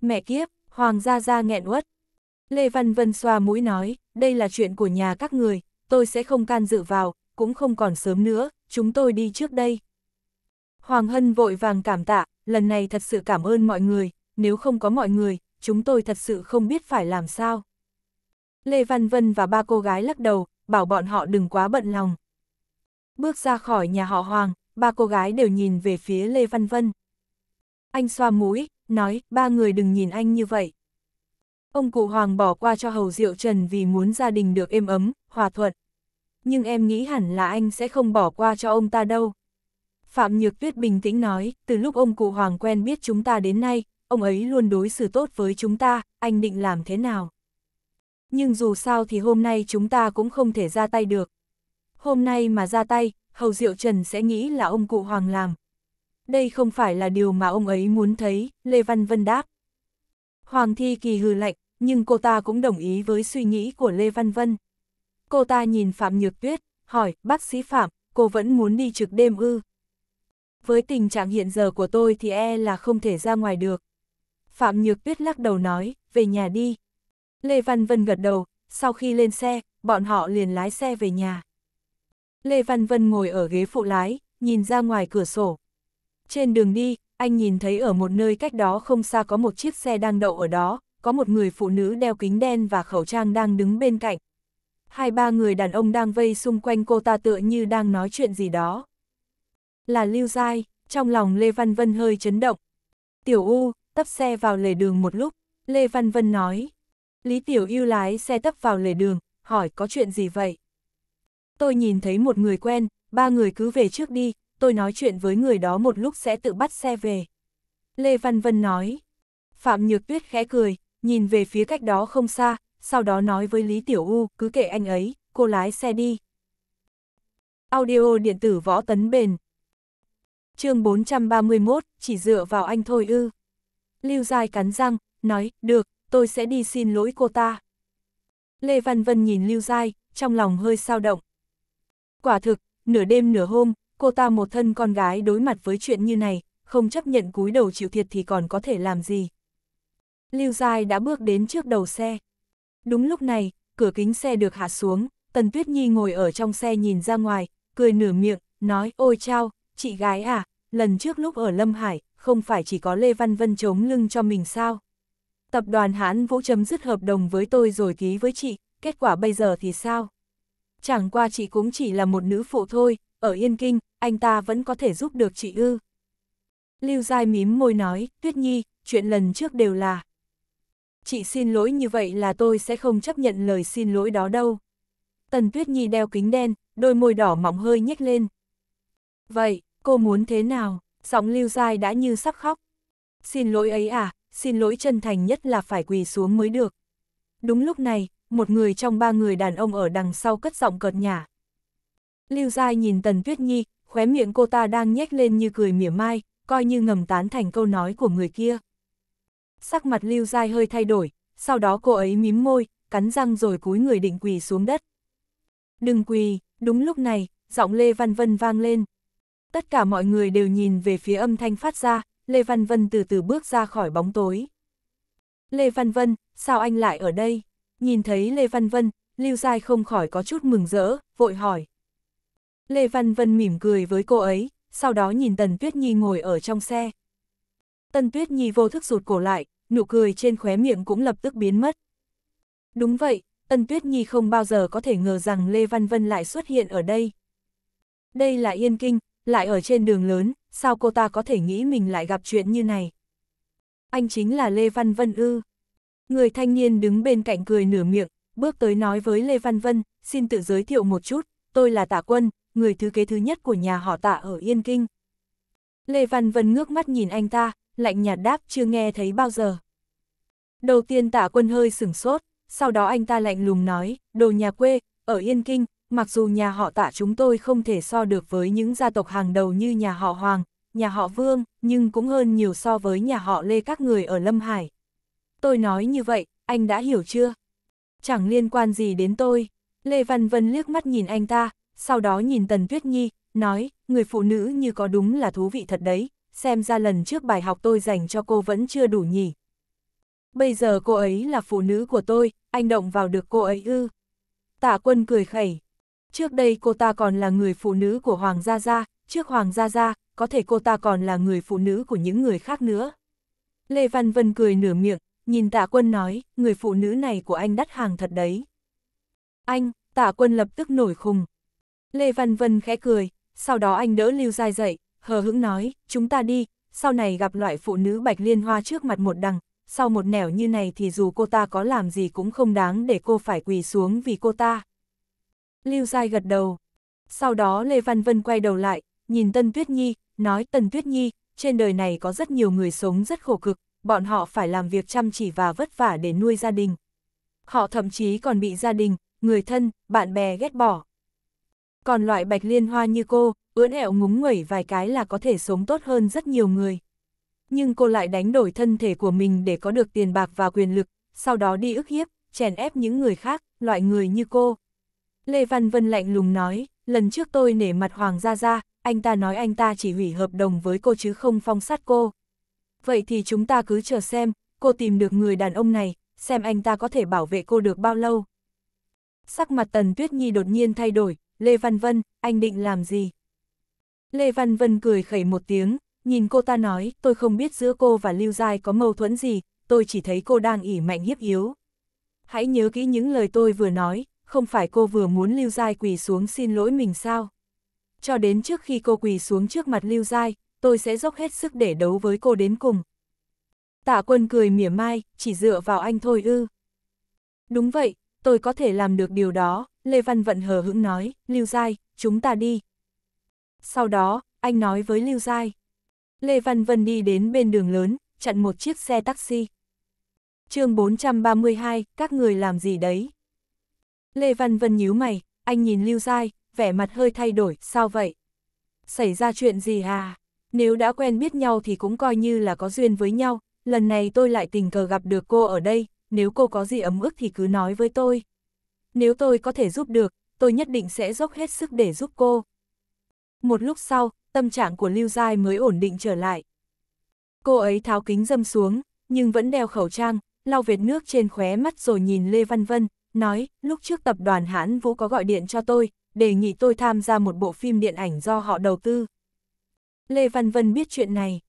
Mẹ kiếp, Hoàng gia gia nghẹn uất. Lê Văn Vân xoa mũi nói, đây là chuyện của nhà các người, tôi sẽ không can dự vào, cũng không còn sớm nữa, chúng tôi đi trước đây. Hoàng Hân vội vàng cảm tạ, lần này thật sự cảm ơn mọi người, nếu không có mọi người, chúng tôi thật sự không biết phải làm sao. Lê Văn Vân và ba cô gái lắc đầu, bảo bọn họ đừng quá bận lòng. Bước ra khỏi nhà họ Hoàng, ba cô gái đều nhìn về phía Lê Văn Vân. Anh xoa mũi, nói, ba người đừng nhìn anh như vậy. Ông cụ Hoàng bỏ qua cho Hầu Diệu Trần vì muốn gia đình được êm ấm, hòa thuận. Nhưng em nghĩ hẳn là anh sẽ không bỏ qua cho ông ta đâu. Phạm Nhược Tuyết bình tĩnh nói, từ lúc ông cụ Hoàng quen biết chúng ta đến nay, ông ấy luôn đối xử tốt với chúng ta, anh định làm thế nào? Nhưng dù sao thì hôm nay chúng ta cũng không thể ra tay được. Hôm nay mà ra tay, Hầu Diệu Trần sẽ nghĩ là ông cụ Hoàng làm, đây không phải là điều mà ông ấy muốn thấy, Lê Văn Vân đáp. Hoàng Thi Kỳ hừ lạnh, nhưng cô ta cũng đồng ý với suy nghĩ của Lê Văn Vân. Cô ta nhìn Phạm Nhược Tuyết, hỏi, bác sĩ Phạm, cô vẫn muốn đi trực đêm ư? Với tình trạng hiện giờ của tôi thì e là không thể ra ngoài được. Phạm Nhược Tuyết lắc đầu nói, về nhà đi. Lê Văn Vân gật đầu, sau khi lên xe, bọn họ liền lái xe về nhà. Lê Văn Vân ngồi ở ghế phụ lái, nhìn ra ngoài cửa sổ. Trên đường đi, anh nhìn thấy ở một nơi cách đó không xa có một chiếc xe đang đậu ở đó, có một người phụ nữ đeo kính đen và khẩu trang đang đứng bên cạnh. Hai ba người đàn ông đang vây xung quanh cô ta tựa như đang nói chuyện gì đó. Là Lưu Giai, trong lòng Lê Văn Vân hơi chấn động. Tiểu U, tấp xe vào lề đường một lúc, Lê Văn Vân nói. Lý Tiểu yêu lái xe tấp vào lề đường, hỏi có chuyện gì vậy? Tôi nhìn thấy một người quen, ba người cứ về trước đi, tôi nói chuyện với người đó một lúc sẽ tự bắt xe về. Lê Văn Vân nói. Phạm Nhược Tuyết khẽ cười, nhìn về phía cách đó không xa, sau đó nói với Lý Tiểu U, cứ kệ anh ấy, cô lái xe đi. Audio điện tử võ tấn bền. chương 431, chỉ dựa vào anh thôi ư. Lưu Giai cắn răng, nói, được, tôi sẽ đi xin lỗi cô ta. Lê Văn Vân nhìn Lưu Giai, trong lòng hơi sao động. Quả thực, nửa đêm nửa hôm, cô ta một thân con gái đối mặt với chuyện như này, không chấp nhận cúi đầu chịu thiệt thì còn có thể làm gì. Lưu Giai đã bước đến trước đầu xe. Đúng lúc này, cửa kính xe được hạ xuống, Tần Tuyết Nhi ngồi ở trong xe nhìn ra ngoài, cười nửa miệng, nói ôi chao, chị gái à, lần trước lúc ở Lâm Hải, không phải chỉ có Lê Văn Vân chống lưng cho mình sao? Tập đoàn Hãn Vũ chấm dứt hợp đồng với tôi rồi ký với chị, kết quả bây giờ thì sao? Chẳng qua chị cũng chỉ là một nữ phụ thôi, ở Yên Kinh, anh ta vẫn có thể giúp được chị ư. Lưu Giai mím môi nói, Tuyết Nhi, chuyện lần trước đều là. Chị xin lỗi như vậy là tôi sẽ không chấp nhận lời xin lỗi đó đâu. Tần Tuyết Nhi đeo kính đen, đôi môi đỏ mỏng hơi nhếch lên. Vậy, cô muốn thế nào? Giọng Lưu Giai đã như sắp khóc. Xin lỗi ấy à, xin lỗi chân thành nhất là phải quỳ xuống mới được. Đúng lúc này, một người trong ba người đàn ông ở đằng sau cất giọng cợt nhả. Lưu Giai nhìn Tần Tuyết Nhi, khóe miệng cô ta đang nhếch lên như cười mỉa mai, coi như ngầm tán thành câu nói của người kia. Sắc mặt Lưu Giai hơi thay đổi, sau đó cô ấy mím môi, cắn răng rồi cúi người định quỳ xuống đất. Đừng quỳ, đúng lúc này, giọng Lê Văn Vân vang lên. Tất cả mọi người đều nhìn về phía âm thanh phát ra, Lê Văn Vân từ từ bước ra khỏi bóng tối. Lê Văn Vân, sao anh lại ở đây? Nhìn thấy Lê Văn Vân, Lưu Giai không khỏi có chút mừng rỡ, vội hỏi. Lê Văn Vân mỉm cười với cô ấy, sau đó nhìn Tần Tuyết Nhi ngồi ở trong xe. Tần Tuyết Nhi vô thức rụt cổ lại, nụ cười trên khóe miệng cũng lập tức biến mất. Đúng vậy, Tần Tuyết Nhi không bao giờ có thể ngờ rằng Lê Văn Vân lại xuất hiện ở đây. Đây là Yên Kinh, lại ở trên đường lớn, sao cô ta có thể nghĩ mình lại gặp chuyện như này? Anh chính là Lê Văn Vân ư. Người thanh niên đứng bên cạnh cười nửa miệng, bước tới nói với Lê Văn Vân, xin tự giới thiệu một chút, tôi là Tạ Quân, người thứ kế thứ nhất của nhà họ tạ ở Yên Kinh. Lê Văn Vân ngước mắt nhìn anh ta, lạnh nhạt đáp chưa nghe thấy bao giờ. Đầu tiên tạ quân hơi sửng sốt, sau đó anh ta lạnh lùng nói, đồ nhà quê, ở Yên Kinh, mặc dù nhà họ tạ chúng tôi không thể so được với những gia tộc hàng đầu như nhà họ Hoàng, nhà họ Vương, nhưng cũng hơn nhiều so với nhà họ Lê các người ở Lâm Hải. Tôi nói như vậy, anh đã hiểu chưa? Chẳng liên quan gì đến tôi. Lê Văn Vân liếc mắt nhìn anh ta, sau đó nhìn Tần Tuyết Nhi, nói, người phụ nữ như có đúng là thú vị thật đấy, xem ra lần trước bài học tôi dành cho cô vẫn chưa đủ nhỉ. Bây giờ cô ấy là phụ nữ của tôi, anh động vào được cô ấy ư. Tạ quân cười khẩy. Trước đây cô ta còn là người phụ nữ của Hoàng Gia Gia, trước Hoàng Gia Gia, có thể cô ta còn là người phụ nữ của những người khác nữa. Lê Văn Vân cười nửa miệng, nhìn tạ quân nói, người phụ nữ này của anh đắt hàng thật đấy. Anh, tạ quân lập tức nổi khùng, Lê Văn Vân khẽ cười, sau đó anh đỡ Lưu Giai dậy, hờ hững nói, chúng ta đi, sau này gặp loại phụ nữ bạch liên hoa trước mặt một đằng, sau một nẻo như này thì dù cô ta có làm gì cũng không đáng để cô phải quỳ xuống vì cô ta. Lưu Giai gật đầu. Sau đó Lê Văn Vân quay đầu lại, nhìn Tân Tuyết Nhi, nói Tân Tuyết Nhi, trên đời này có rất nhiều người sống rất khổ cực, bọn họ phải làm việc chăm chỉ và vất vả để nuôi gia đình. Họ thậm chí còn bị gia đình, người thân, bạn bè ghét bỏ, còn loại bạch liên hoa như cô, ưỡn ẹo ngúng nguẩy vài cái là có thể sống tốt hơn rất nhiều người. Nhưng cô lại đánh đổi thân thể của mình để có được tiền bạc và quyền lực, sau đó đi ức hiếp, chèn ép những người khác, loại người như cô. Lê Văn Vân lạnh lùng nói, lần trước tôi nể mặt Hoàng Gia Gia, anh ta nói anh ta chỉ hủy hợp đồng với cô chứ không phong sát cô. Vậy thì chúng ta cứ chờ xem, cô tìm được người đàn ông này, xem anh ta có thể bảo vệ cô được bao lâu. Sắc mặt Tần Tuyết Nhi đột nhiên thay đổi, Lê Văn Vân, anh định làm gì? Lê Văn Vân cười khẩy một tiếng, nhìn cô ta nói, tôi không biết giữa cô và Lưu Giai có mâu thuẫn gì, tôi chỉ thấy cô đang ỉ mạnh hiếp yếu. Hãy nhớ kỹ những lời tôi vừa nói, không phải cô vừa muốn Lưu Giai quỳ xuống xin lỗi mình sao? Cho đến trước khi cô quỳ xuống trước mặt Lưu Giai, tôi sẽ dốc hết sức để đấu với cô đến cùng. Tạ quân cười mỉa mai, chỉ dựa vào anh thôi ư. Đúng vậy, tôi có thể làm được điều đó, Lê Văn Vận hờ hững nói, Lưu Giai, chúng ta đi. Sau đó, anh nói với Lưu Giai. Lê Văn Vân đi đến bên đường lớn, chặn một chiếc xe taxi. chương 432, các người làm gì đấy? Lê Văn Vân nhíu mày, anh nhìn Lưu Giai, vẻ mặt hơi thay đổi, sao vậy? Xảy ra chuyện gì à? Nếu đã quen biết nhau thì cũng coi như là có duyên với nhau, lần này tôi lại tình cờ gặp được cô ở đây, nếu cô có gì ấm ức thì cứ nói với tôi. Nếu tôi có thể giúp được, tôi nhất định sẽ dốc hết sức để giúp cô. Một lúc sau, tâm trạng của Lưu Giai mới ổn định trở lại. Cô ấy tháo kính dâm xuống, nhưng vẫn đeo khẩu trang, lau vệt nước trên khóe mắt rồi nhìn Lê Văn Vân, nói, lúc trước tập đoàn Hãn Vũ có gọi điện cho tôi, đề nghị tôi tham gia một bộ phim điện ảnh do họ đầu tư. Lê Văn Vân biết chuyện này.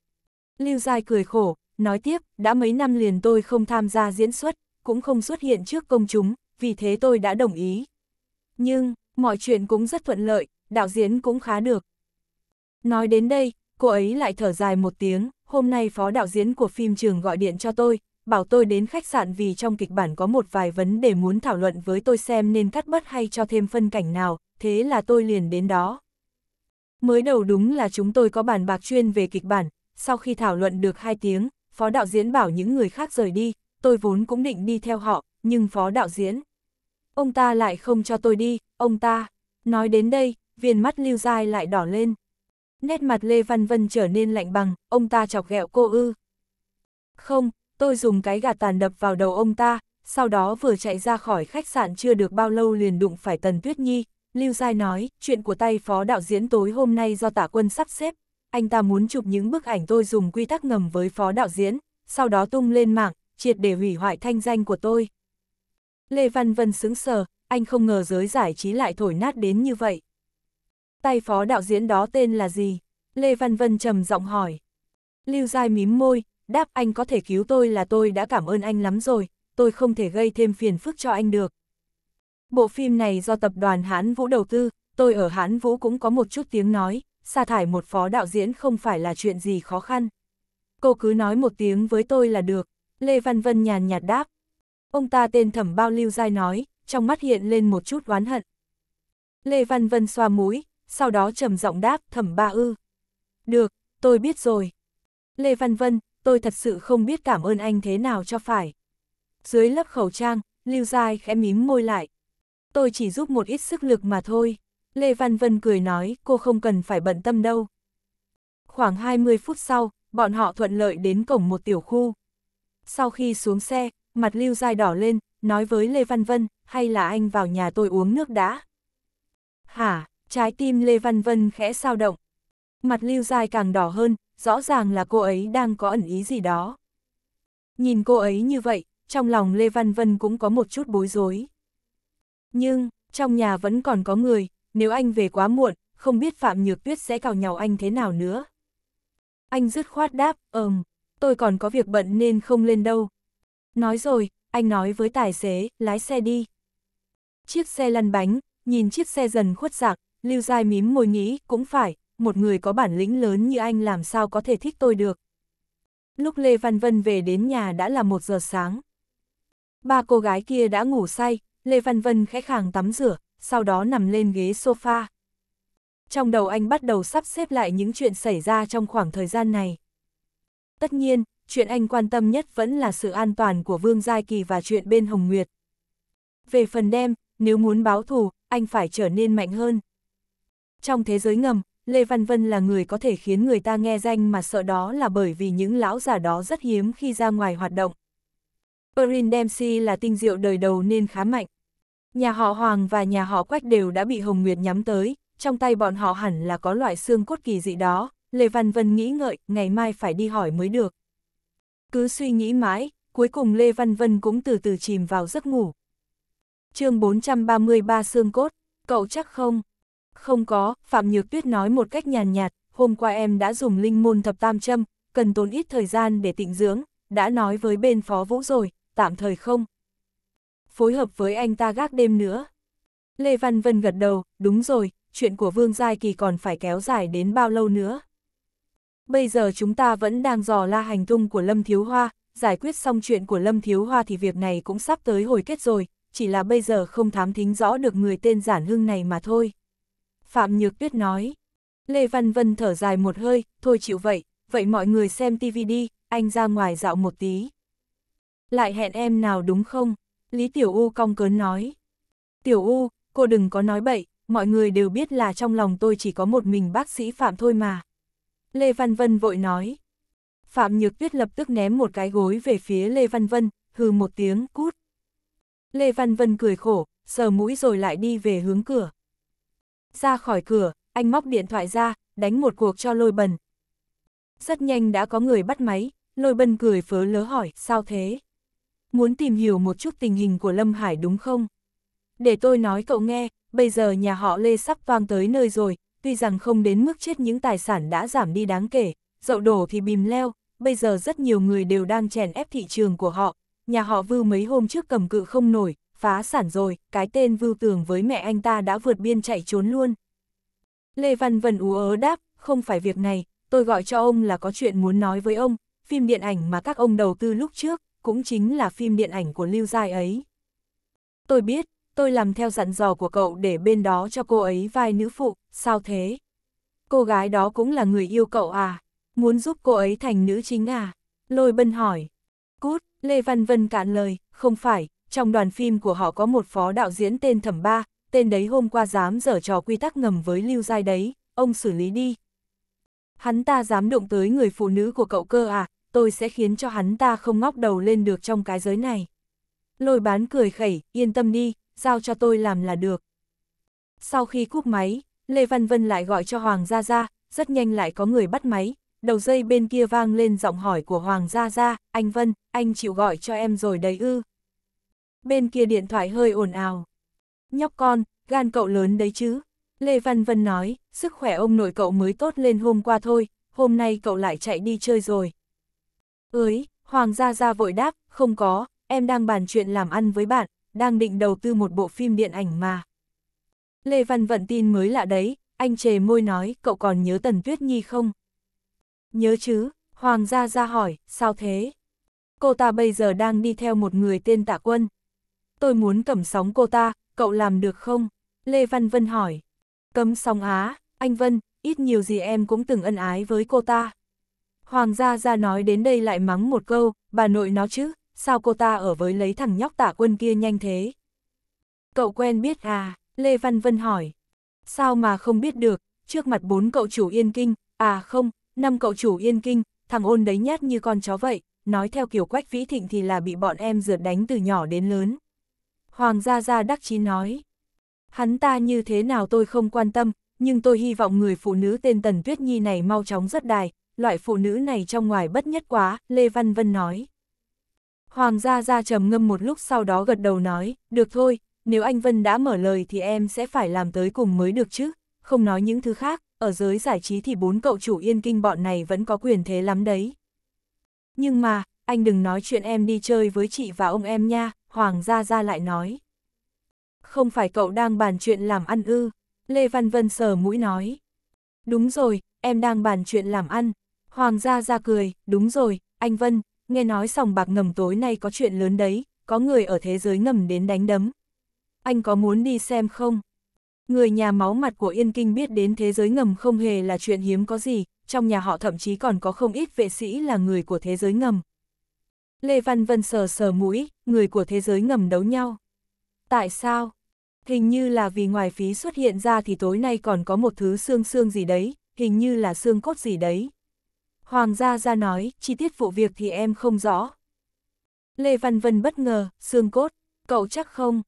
Lưu Giai cười khổ, Nói tiếp, đã mấy năm liền tôi không tham gia diễn xuất, cũng không xuất hiện trước công chúng, vì thế tôi đã đồng ý. Nhưng, mọi chuyện cũng rất thuận lợi, đạo diễn cũng khá được. Nói đến đây, cô ấy lại thở dài một tiếng, hôm nay phó đạo diễn của phim trường gọi điện cho tôi, bảo tôi đến khách sạn vì trong kịch bản có một vài vấn đề muốn thảo luận với tôi xem nên cắt bớt hay cho thêm phân cảnh nào, thế là tôi liền đến đó. Mới đầu đúng là chúng tôi có bàn bạc chuyên về kịch bản, sau khi thảo luận được 2 tiếng, phó đạo diễn bảo những người khác rời đi, tôi vốn cũng định đi theo họ, nhưng phó đạo diễn. Ông ta lại không cho tôi đi, ông ta. Nói đến đây, viên mắt lưu dai lại đỏ lên. Nét mặt Lê Văn Vân trở nên lạnh bằng, ông ta chọc ghẹo cô ư. Không, tôi dùng cái gạt tàn đập vào đầu ông ta, sau đó vừa chạy ra khỏi khách sạn chưa được bao lâu liền đụng phải Tần Tuyết Nhi. Lưu Giai nói, chuyện của tay phó đạo diễn tối hôm nay do tả quân sắp xếp, anh ta muốn chụp những bức ảnh tôi dùng quy tắc ngầm với phó đạo diễn, sau đó tung lên mạng, triệt để hủy hoại thanh danh của tôi. Lê Văn Vân sững sờ, anh không ngờ giới giải trí lại thổi nát đến như vậy. Tay phó đạo diễn đó tên là gì? Lê Văn Vân trầm giọng hỏi. Lưu Giai mím môi, đáp anh có thể cứu tôi là tôi đã cảm ơn anh lắm rồi, tôi không thể gây thêm phiền phức cho anh được. Bộ phim này do tập đoàn Hán Vũ đầu tư, tôi ở Hán Vũ cũng có một chút tiếng nói, sa thải một phó đạo diễn không phải là chuyện gì khó khăn. Cô cứ nói một tiếng với tôi là được, Lê Văn Vân nhàn nhạt đáp. Ông ta tên thẩm bao lưu dai nói, trong mắt hiện lên một chút oán hận. Lê Văn Vân xoa mũi, sau đó trầm giọng đáp thẩm ba ư. Được, tôi biết rồi. Lê Văn Vân, tôi thật sự không biết cảm ơn anh thế nào cho phải. Dưới lớp khẩu trang, Lưu Giai khẽ mím môi lại. Tôi chỉ giúp một ít sức lực mà thôi. Lê Văn Vân cười nói, cô không cần phải bận tâm đâu. Khoảng 20 phút sau, bọn họ thuận lợi đến cổng một tiểu khu. Sau khi xuống xe, mặt lưu dai đỏ lên, nói với Lê Văn Vân, hay là anh vào nhà tôi uống nước đã. Hả, trái tim Lê Văn Vân khẽ sao động. Mặt lưu dai càng đỏ hơn, rõ ràng là cô ấy đang có ẩn ý gì đó. Nhìn cô ấy như vậy, trong lòng Lê Văn Vân cũng có một chút bối rối. Nhưng, trong nhà vẫn còn có người, nếu anh về quá muộn, không biết Phạm Nhược Tuyết sẽ cào nhào anh thế nào nữa. Anh dứt khoát đáp, ừm, tôi còn có việc bận nên không lên đâu. Nói rồi, anh nói với tài xế, lái xe đi. Chiếc xe lăn bánh, nhìn chiếc xe dần khuất giặc, Lưu Giai mím môi nghĩ, cũng phải, một người có bản lĩnh lớn như anh làm sao có thể thích tôi được. Lúc Lê Văn Vân về đến nhà đã là một giờ sáng. Ba cô gái kia đã ngủ say, Lê Văn Vân khẽ khàng tắm rửa, sau đó nằm lên ghế sofa. Trong đầu anh bắt đầu sắp xếp lại những chuyện xảy ra trong khoảng thời gian này. Tất nhiên, chuyện anh quan tâm nhất vẫn là sự an toàn của Vương Giai Kỳ và chuyện bên Hồng Nguyệt. Về phần đem, nếu muốn báo thù, anh phải trở nên mạnh hơn. Trong thế giới ngầm, Lê Văn Vân là người có thể khiến người ta nghe danh mà sợ đó là bởi vì những lão già đó rất hiếm khi ra ngoài hoạt động. Erin Dempsey là tinh diệu đời đầu nên khá mạnh. Nhà họ Hoàng và nhà họ Quách đều đã bị Hồng Nguyệt nhắm tới, trong tay bọn họ hẳn là có loại xương cốt kỳ dị đó, Lê Văn Vân nghĩ ngợi, ngày mai phải đi hỏi mới được. Cứ suy nghĩ mãi, cuối cùng Lê Văn Vân cũng từ từ chìm vào giấc ngủ. chương 433 xương cốt, cậu chắc không? Không có, Phạm Nhược Tuyết nói một cách nhàn nhạt, hôm qua em đã dùng linh môn thập tam châm, cần tốn ít thời gian để tịnh dưỡng, đã nói với bên phó vũ rồi, tạm thời không, phối hợp với anh ta gác đêm nữa. Lê Văn Vân gật đầu, đúng rồi, chuyện của Vương Giai Kỳ còn phải kéo dài đến bao lâu nữa. Bây giờ chúng ta vẫn đang dò la hành tung của Lâm Thiếu Hoa, giải quyết xong chuyện của Lâm Thiếu Hoa thì việc này cũng sắp tới hồi kết rồi, chỉ là bây giờ không thám thính rõ được người tên Giản Hưng này mà thôi. Phạm Nhược Tuyết nói. Lê Văn Vân thở dài một hơi, thôi chịu vậy, vậy mọi người xem TV đi, anh ra ngoài dạo một tí. Lại hẹn em nào đúng không? Lý Tiểu U cong cớn nói. Tiểu U, cô đừng có nói bậy, mọi người đều biết là trong lòng tôi chỉ có một mình bác sĩ Phạm thôi mà. Lê Văn Vân vội nói. Phạm Nhược Tuyết lập tức ném một cái gối về phía Lê Văn Vân, hừ một tiếng, cút. Lê Văn Vân cười khổ, sờ mũi rồi lại đi về hướng cửa. Ra khỏi cửa, anh móc điện thoại ra, đánh một cuộc cho lôi bần. Rất nhanh đã có người bắt máy, lôi bần cười phớ lớ hỏi, sao thế? muốn tìm hiểu một chút tình hình của Lâm Hải đúng không? Để tôi nói cậu nghe, bây giờ nhà họ Lê sắp vang tới nơi rồi, tuy rằng không đến mức chết những tài sản đã giảm đi đáng kể, dậu đổ thì bìm leo, bây giờ rất nhiều người đều đang chèn ép thị trường của họ, nhà họ Vư mấy hôm trước cầm cự không nổi, phá sản rồi, cái tên Vư Tường với mẹ anh ta đã vượt biên chạy trốn luôn. Lê Văn Vân ú ớ đáp, không phải việc này, tôi gọi cho ông là có chuyện muốn nói với ông, phim điện ảnh mà các ông đầu tư lúc trước, cũng chính là phim điện ảnh của Lưu Giai ấy. Tôi biết, tôi làm theo dặn dò của cậu để bên đó cho cô ấy vai nữ phụ, sao thế? Cô gái đó cũng là người yêu cậu à? Muốn giúp cô ấy thành nữ chính à? Lôi bân hỏi. Cút, Lê Văn Vân cạn lời, không phải, trong đoàn phim của họ có một phó đạo diễn tên Thẩm Ba, tên đấy hôm qua dám dở trò quy tắc ngầm với Lưu Giai đấy, ông xử lý đi. Hắn ta dám đụng tới người phụ nữ của cậu cơ à, tôi sẽ khiến cho hắn ta không ngóc đầu lên được trong cái giới này. Lôi bán cười khẩy, yên tâm đi, giao cho tôi làm là được. Sau khi cúp máy, Lê Văn Vân lại gọi cho Hoàng Gia Gia, rất nhanh lại có người bắt máy, đầu dây bên kia vang lên giọng hỏi của Hoàng Gia Gia, anh Vân, anh chịu gọi cho em rồi đấy ư. Bên kia điện thoại hơi ồn ào. Nhóc con, gan cậu lớn đấy chứ. Lê Văn Vân nói, sức khỏe ông nội cậu mới tốt lên hôm qua thôi, hôm nay cậu lại chạy đi chơi rồi. Ới, Hoàng gia gia vội đáp, không có, em đang bàn chuyện làm ăn với bạn, đang định đầu tư một bộ phim điện ảnh mà. Lê Văn Vận tin mới lạ đấy, anh chề môi nói, cậu còn nhớ Tần Tuyết Nhi không? Nhớ chứ, Hoàng gia gia hỏi, sao thế? Cô ta bây giờ đang đi theo một người tên tạ quân. Tôi muốn cầm sóng cô ta, cậu làm được không? Lê Văn Vân hỏi. Cấm sóng á, anh Vân, ít nhiều gì em cũng từng ân ái với cô ta. Hoàng gia Gia nói đến đây lại mắng một câu, bà nội nó chứ, sao cô ta ở với lấy thằng nhóc tả quân kia nhanh thế? Cậu quen biết à? Lê Văn Vân hỏi. Sao mà không biết được, trước mặt bốn cậu chủ yên kinh, à không, năm cậu chủ yên kinh, thằng ôn đấy nhát như con chó vậy, nói theo kiểu quách vĩ thịnh thì là bị bọn em rượt đánh từ nhỏ đến lớn. Hoàng gia gia đắc chí nói. Hắn ta như thế nào tôi không quan tâm, nhưng tôi hy vọng người phụ nữ tên Tần Tuyết Nhi này mau chóng rất đài, loại phụ nữ này trong ngoài bất nhất quá, Lê Văn Vân nói. Hoàng gia gia trầm ngâm một lúc sau đó gật đầu nói, được thôi, nếu anh Vân đã mở lời thì em sẽ phải làm tới cùng mới được chứ, không nói những thứ khác, ở giới giải trí thì bốn cậu chủ yên kinh bọn này vẫn có quyền thế lắm đấy. Nhưng mà, anh đừng nói chuyện em đi chơi với chị và ông em nha, Hoàng gia gia lại nói. Không phải cậu đang bàn chuyện làm ăn ư, Lê Văn Vân sờ mũi nói. Đúng rồi, em đang bàn chuyện làm ăn, Hoàng gia ra cười, đúng rồi, anh Vân, nghe nói sòng bạc ngầm tối nay có chuyện lớn đấy, có người ở thế giới ngầm đến đánh đấm. Anh có muốn đi xem không? Người nhà máu mặt của Yên Kinh biết đến thế giới ngầm không hề là chuyện hiếm có gì, trong nhà họ thậm chí còn có không ít vệ sĩ là người của thế giới ngầm. Lê Văn Vân sờ sờ mũi, người của thế giới ngầm đấu nhau. Tại sao? Hình như là vì ngoài phí xuất hiện ra thì tối nay còn có một thứ xương xương gì đấy, hình như là xương cốt gì đấy. Hoàng gia ra nói, chi tiết vụ việc thì em không rõ. Lê Văn Vân bất ngờ, xương cốt, cậu chắc không?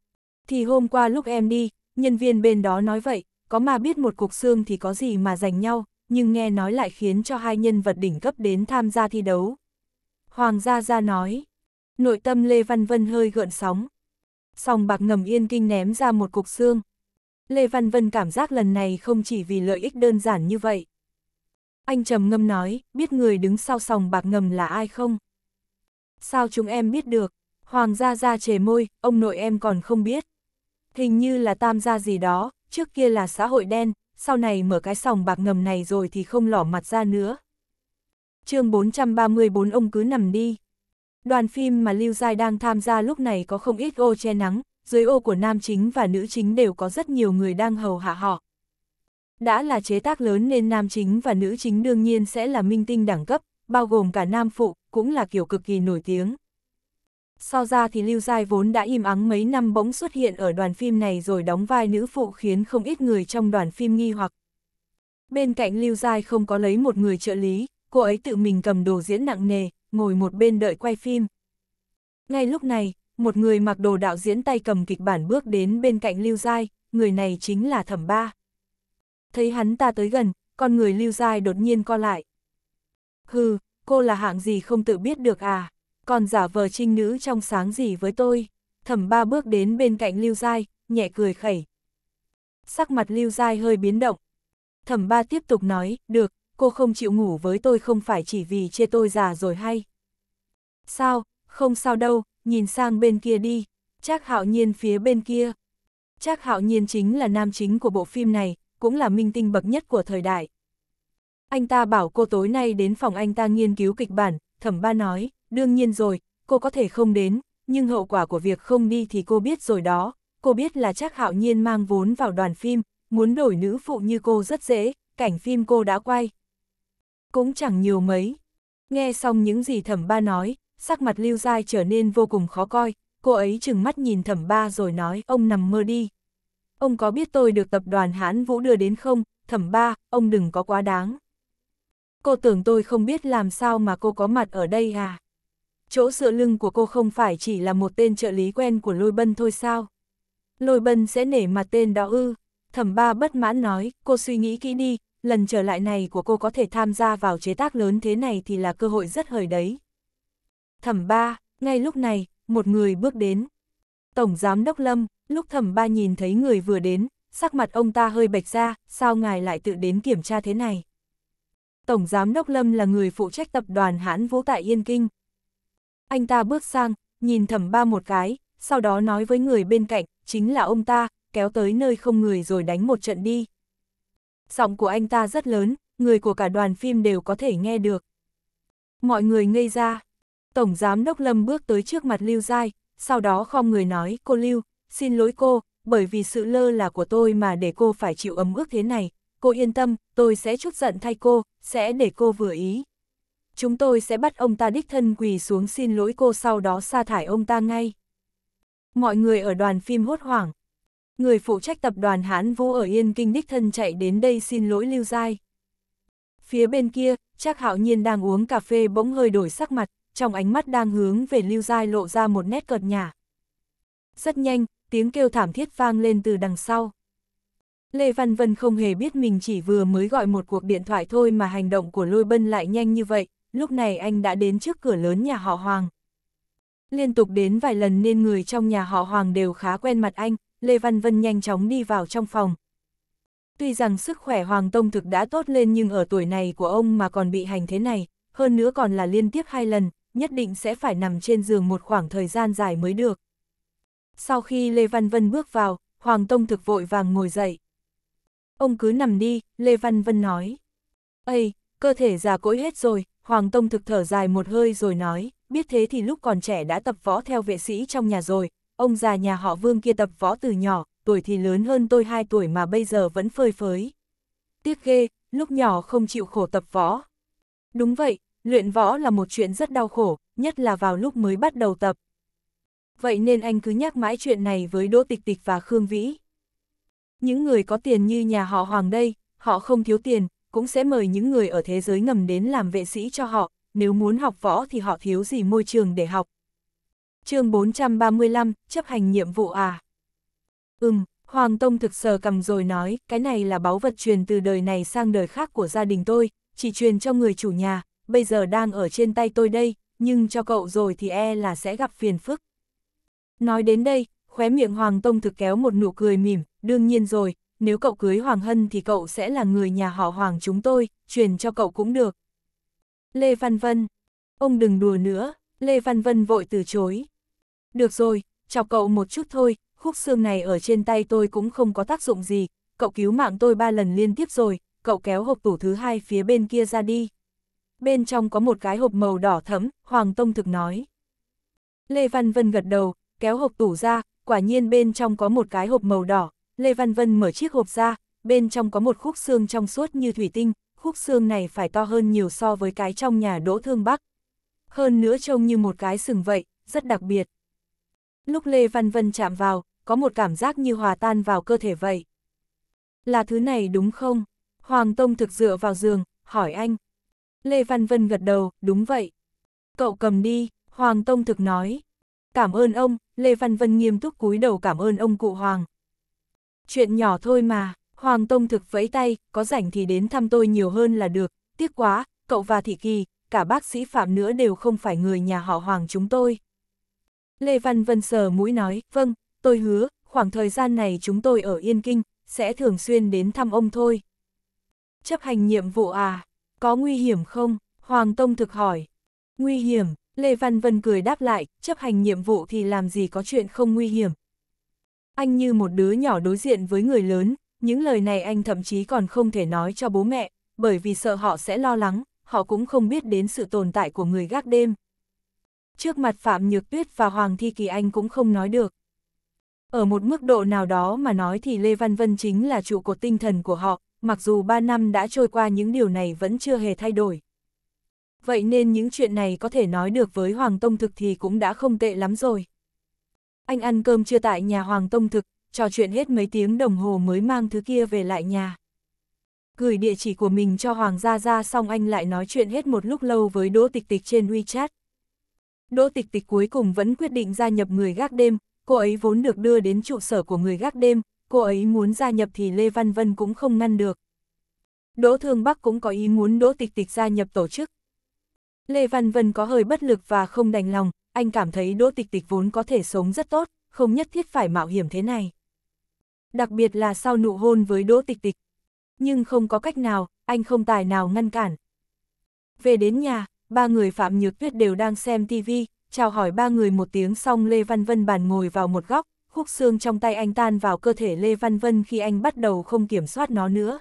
Thì hôm qua lúc em đi, nhân viên bên đó nói vậy, có mà biết một cục xương thì có gì mà giành nhau, nhưng nghe nói lại khiến cho hai nhân vật đỉnh cấp đến tham gia thi đấu. Hoàng gia gia nói, nội tâm Lê Văn Vân hơi gợn sóng. Sòng bạc ngầm yên kinh ném ra một cục xương. Lê Văn Vân cảm giác lần này không chỉ vì lợi ích đơn giản như vậy. Anh trầm ngâm nói, biết người đứng sau sòng bạc ngầm là ai không? Sao chúng em biết được? Hoàng gia gia chề môi, ông nội em còn không biết. Hình như là tam gia gì đó, trước kia là xã hội đen, sau này mở cái sòng bạc ngầm này rồi thì không lỏ mặt ra nữa. chương 434 ông cứ nằm đi. Đoàn phim mà Lưu Giai đang tham gia lúc này có không ít ô che nắng, dưới ô của nam chính và nữ chính đều có rất nhiều người đang hầu hạ họ, đã là chế tác lớn nên nam chính và nữ chính đương nhiên sẽ là minh tinh đẳng cấp, bao gồm cả nam phụ, cũng là kiểu cực kỳ nổi tiếng. So ra thì Lưu Giai vốn đã im ắng mấy năm bỗng xuất hiện ở đoàn phim này rồi đóng vai nữ phụ khiến không ít người trong đoàn phim nghi hoặc. Bên cạnh Lưu Giai không có lấy một người trợ lý, cô ấy tự mình cầm đồ diễn nặng nề, ngồi một bên đợi quay phim. Ngay lúc này, một người mặc đồ đạo diễn tay cầm kịch bản bước đến bên cạnh Lưu Giai, người này chính là Thẩm Ba. Thấy hắn ta tới gần, con người lưu dai đột nhiên co lại. Hừ, cô là hạng gì không tự biết được à, còn giả vờ trinh nữ trong sáng gì với tôi. Thẩm ba bước đến bên cạnh lưu dai, nhẹ cười khẩy. Sắc mặt lưu dai hơi biến động. Thẩm ba tiếp tục nói, được, cô không chịu ngủ với tôi không phải chỉ vì chê tôi già rồi hay. Sao, không sao đâu, nhìn sang bên kia đi, Trác Hạo Nhiên phía bên kia. Trác Hạo Nhiên chính là nam chính của bộ phim này, cũng là minh tinh bậc nhất của thời đại. Anh ta bảo cô tối nay đến phòng anh ta nghiên cứu kịch bản, thẩm ba nói, đương nhiên rồi, cô có thể không đến, nhưng hậu quả của việc không đi thì cô biết rồi đó, cô biết là chắc hạo nhiên mang vốn vào đoàn phim, muốn đổi nữ phụ như cô rất dễ, cảnh phim cô đã quay. Cũng chẳng nhiều mấy. Nghe xong những gì thẩm ba nói, sắc mặt lưu dai trở nên vô cùng khó coi, cô ấy chừng mắt nhìn thẩm ba rồi nói ông nằm mơ đi ông có biết tôi được tập đoàn hãn vũ đưa đến không, thẩm ba, ông đừng có quá đáng. Cô tưởng tôi không biết làm sao mà cô có mặt ở đây à? Chỗ dựa lưng của cô không phải chỉ là một tên trợ lý quen của lôi bân thôi sao? Lôi bân sẽ nể mặt tên đó ư. Thẩm ba bất mãn nói, cô suy nghĩ kỹ đi, lần trở lại này của cô có thể tham gia vào chế tác lớn thế này thì là cơ hội rất hời đấy. Thẩm ba, ngay lúc này, một người bước đến. Tổng giám đốc Lâm, lúc thẩm ba nhìn thấy người vừa đến, sắc mặt ông ta hơi bạch ra, sao ngài lại tự đến kiểm tra thế này? Tổng Giám Đốc Lâm là người phụ trách tập đoàn hãn vũ tại Yên Kinh. Anh ta bước sang, nhìn thẩm ba một cái, sau đó nói với người bên cạnh, chính là ông ta, kéo tới nơi không người rồi đánh một trận đi. Giọng của anh ta rất lớn, người của cả đoàn phim đều có thể nghe được. Mọi người ngây ra. Tổng Giám Đốc Lâm bước tới trước mặt Lưu Giai, sau đó khom người nói, cô Lưu, xin lỗi cô, bởi vì sự lơ là của tôi mà để cô phải chịu ấm ức thế này, cô yên tâm, tôi sẽ chút giận thay cô, sẽ để cô vừa ý. Chúng tôi sẽ bắt ông ta đích thân quỳ xuống xin lỗi cô sau đó sa thải ông ta ngay. Mọi người ở đoàn phim hốt hoảng. Người phụ trách tập đoàn Hán Vũ ở Yên Kinh đích thân chạy đến đây xin lỗi Lưu Giai. Phía bên kia, Trác Hạo Nhiên đang uống cà phê bỗng hơi đổi sắc mặt, trong ánh mắt đang hướng về Lưu Giai lộ ra một nét cợt nhả. Rất nhanh, tiếng kêu thảm thiết vang lên từ đằng sau. Lê Văn Vân không hề biết mình chỉ vừa mới gọi một cuộc điện thoại thôi mà hành động của Lôi Bân lại nhanh như vậy, lúc này anh đã đến trước cửa lớn nhà họ Hoàng. Liên tục đến vài lần nên người trong nhà họ Hoàng đều khá quen mặt anh, Lê Văn Vân nhanh chóng đi vào trong phòng. Tuy rằng sức khỏe Hoàng Tông thực đã tốt lên nhưng ở tuổi này của ông mà còn bị hành thế này, hơn nữa còn là liên tiếp hai lần, nhất định sẽ phải nằm trên giường một khoảng thời gian dài mới được sau khi Lê Văn Vân bước vào, Hoàng Tông thực vội vàng ngồi dậy. Ông cứ nằm đi, Lê Văn Vân nói. Ây, cơ thể già cỗi hết rồi, Hoàng Tông thực thở dài một hơi rồi nói, biết thế thì lúc còn trẻ đã tập võ theo vệ sĩ trong nhà rồi, ông già nhà họ Vương kia tập võ từ nhỏ, tuổi thì lớn hơn tôi 2 tuổi mà bây giờ vẫn phơi phới. Tiếc ghê, lúc nhỏ không chịu khổ tập võ. Đúng vậy, luyện võ là một chuyện rất đau khổ, nhất là vào lúc mới bắt đầu tập vậy nên anh cứ nhắc mãi chuyện này với Đỗ Tịch Tịch và Khương Vĩ. Những người có tiền như nhà họ Hoàng đây, họ không thiếu tiền, cũng sẽ mời những người ở thế giới ngầm đến làm vệ sĩ cho họ, nếu muốn học võ thì họ thiếu gì môi trường để học. chương 435, chấp hành nhiệm vụ à? Ừm, Hoàng Tông thực sờ cầm rồi nói, cái này là báu vật truyền từ đời này sang đời khác của gia đình tôi, chỉ truyền cho người chủ nhà, bây giờ đang ở trên tay tôi đây, nhưng cho cậu rồi thì e là sẽ gặp phiền phức. Nói đến đây, khóe miệng Hoàng Tông thực kéo một nụ cười mỉm, đương nhiên rồi, nếu cậu cưới Hoàng Hân thì cậu sẽ là người nhà họ Hoàng chúng tôi, truyền cho cậu cũng được. Lê Văn Vân, ông đừng đùa nữa, Lê Văn Vân vội từ chối. Được rồi, chọc cậu một chút thôi, khúc xương này ở trên tay tôi cũng không có tác dụng gì, cậu cứu mạng tôi ba lần liên tiếp rồi, cậu kéo hộp tủ thứ hai phía bên kia ra đi. Bên trong có một cái hộp màu đỏ thẫm, Hoàng Tông thực nói. Lê Văn Vân gật đầu, kéo hộp tủ ra, quả nhiên bên trong có một cái hộp màu đỏ, Lê Văn Vân mở chiếc hộp ra, bên trong có một khúc xương trong suốt như thủy tinh, khúc xương này phải to hơn nhiều so với cái trong nhà Đỗ Thương Bắc. Hơn nữa trông như một cái sừng vậy, rất đặc biệt. Lúc Lê Văn Vân chạm vào, có một cảm giác như hòa tan vào cơ thể vậy. Là thứ này đúng không? Hoàng Tông thực dựa vào giường, hỏi anh. Lê Văn Vân gật đầu, đúng vậy. Cậu cầm đi, Hoàng Tông thực nói. Cảm ơn ông, Lê Văn Vân nghiêm túc cúi đầu cảm ơn ông cụ Hoàng. Chuyện nhỏ thôi mà, Hoàng Tông thực vẫy tay, có rảnh thì đến thăm tôi nhiều hơn là được, tiếc quá, cậu và Thị Kỳ, cả bác sĩ Phạm nữa đều không phải người nhà họ Hoàng chúng tôi. Lê Văn Vân sờ mũi nói, vâng, tôi hứa, khoảng thời gian này chúng tôi ở Yên Kinh, sẽ thường xuyên đến thăm ông thôi. Chấp hành nhiệm vụ à, có nguy hiểm không? Hoàng Tông thực hỏi. Nguy hiểm, Lê Văn Vân cười đáp lại, chấp hành nhiệm vụ thì làm gì có chuyện không nguy hiểm. Anh như một đứa nhỏ đối diện với người lớn, những lời này anh thậm chí còn không thể nói cho bố mẹ, bởi vì sợ họ sẽ lo lắng, họ cũng không biết đến sự tồn tại của người gác đêm. Trước mặt Phạm Nhược Tuyết và Hoàng Thi Kỳ anh cũng không nói được. Ở một mức độ nào đó mà nói thì Lê Văn Vân chính là trụ cột tinh thần của họ, mặc dù 3 năm đã trôi qua những điều này vẫn chưa hề thay đổi vậy nên những chuyện này có thể nói được với Hoàng Tông Thực thì cũng đã không tệ lắm rồi. Anh ăn cơm chưa tại nhà Hoàng Tông Thực, trò chuyện hết mấy tiếng đồng hồ mới mang thứ kia về lại nhà. Gửi địa chỉ của mình cho Hoàng Gia Gia xong anh lại nói chuyện hết một lúc lâu với Đỗ Tịch Tịch trên WeChat. Đỗ Tịch Tịch cuối cùng vẫn quyết định gia nhập người gác đêm, cô ấy vốn được đưa đến trụ sở của người gác đêm, cô ấy muốn gia nhập thì Lê Văn Vân cũng không ngăn được. Đỗ Thương Bắc cũng có ý muốn Đỗ Tịch Tịch gia nhập tổ chức, Lê Văn Vân có hơi bất lực và không đành lòng, anh cảm thấy Đỗ Tịch Tịch vốn có thể sống rất tốt, không nhất thiết phải mạo hiểm thế này. Đặc biệt là sau nụ hôn với Đỗ Tịch Tịch. Nhưng không có cách nào, anh không tài nào ngăn cản. Về đến nhà, ba người Phạm Nhược Tuyết đều đang xem TV, chào hỏi ba người một tiếng xong Lê Văn Vân bàn ngồi vào một góc, khúc xương trong tay anh tan vào cơ thể Lê Văn Vân khi anh bắt đầu không kiểm soát nó nữa.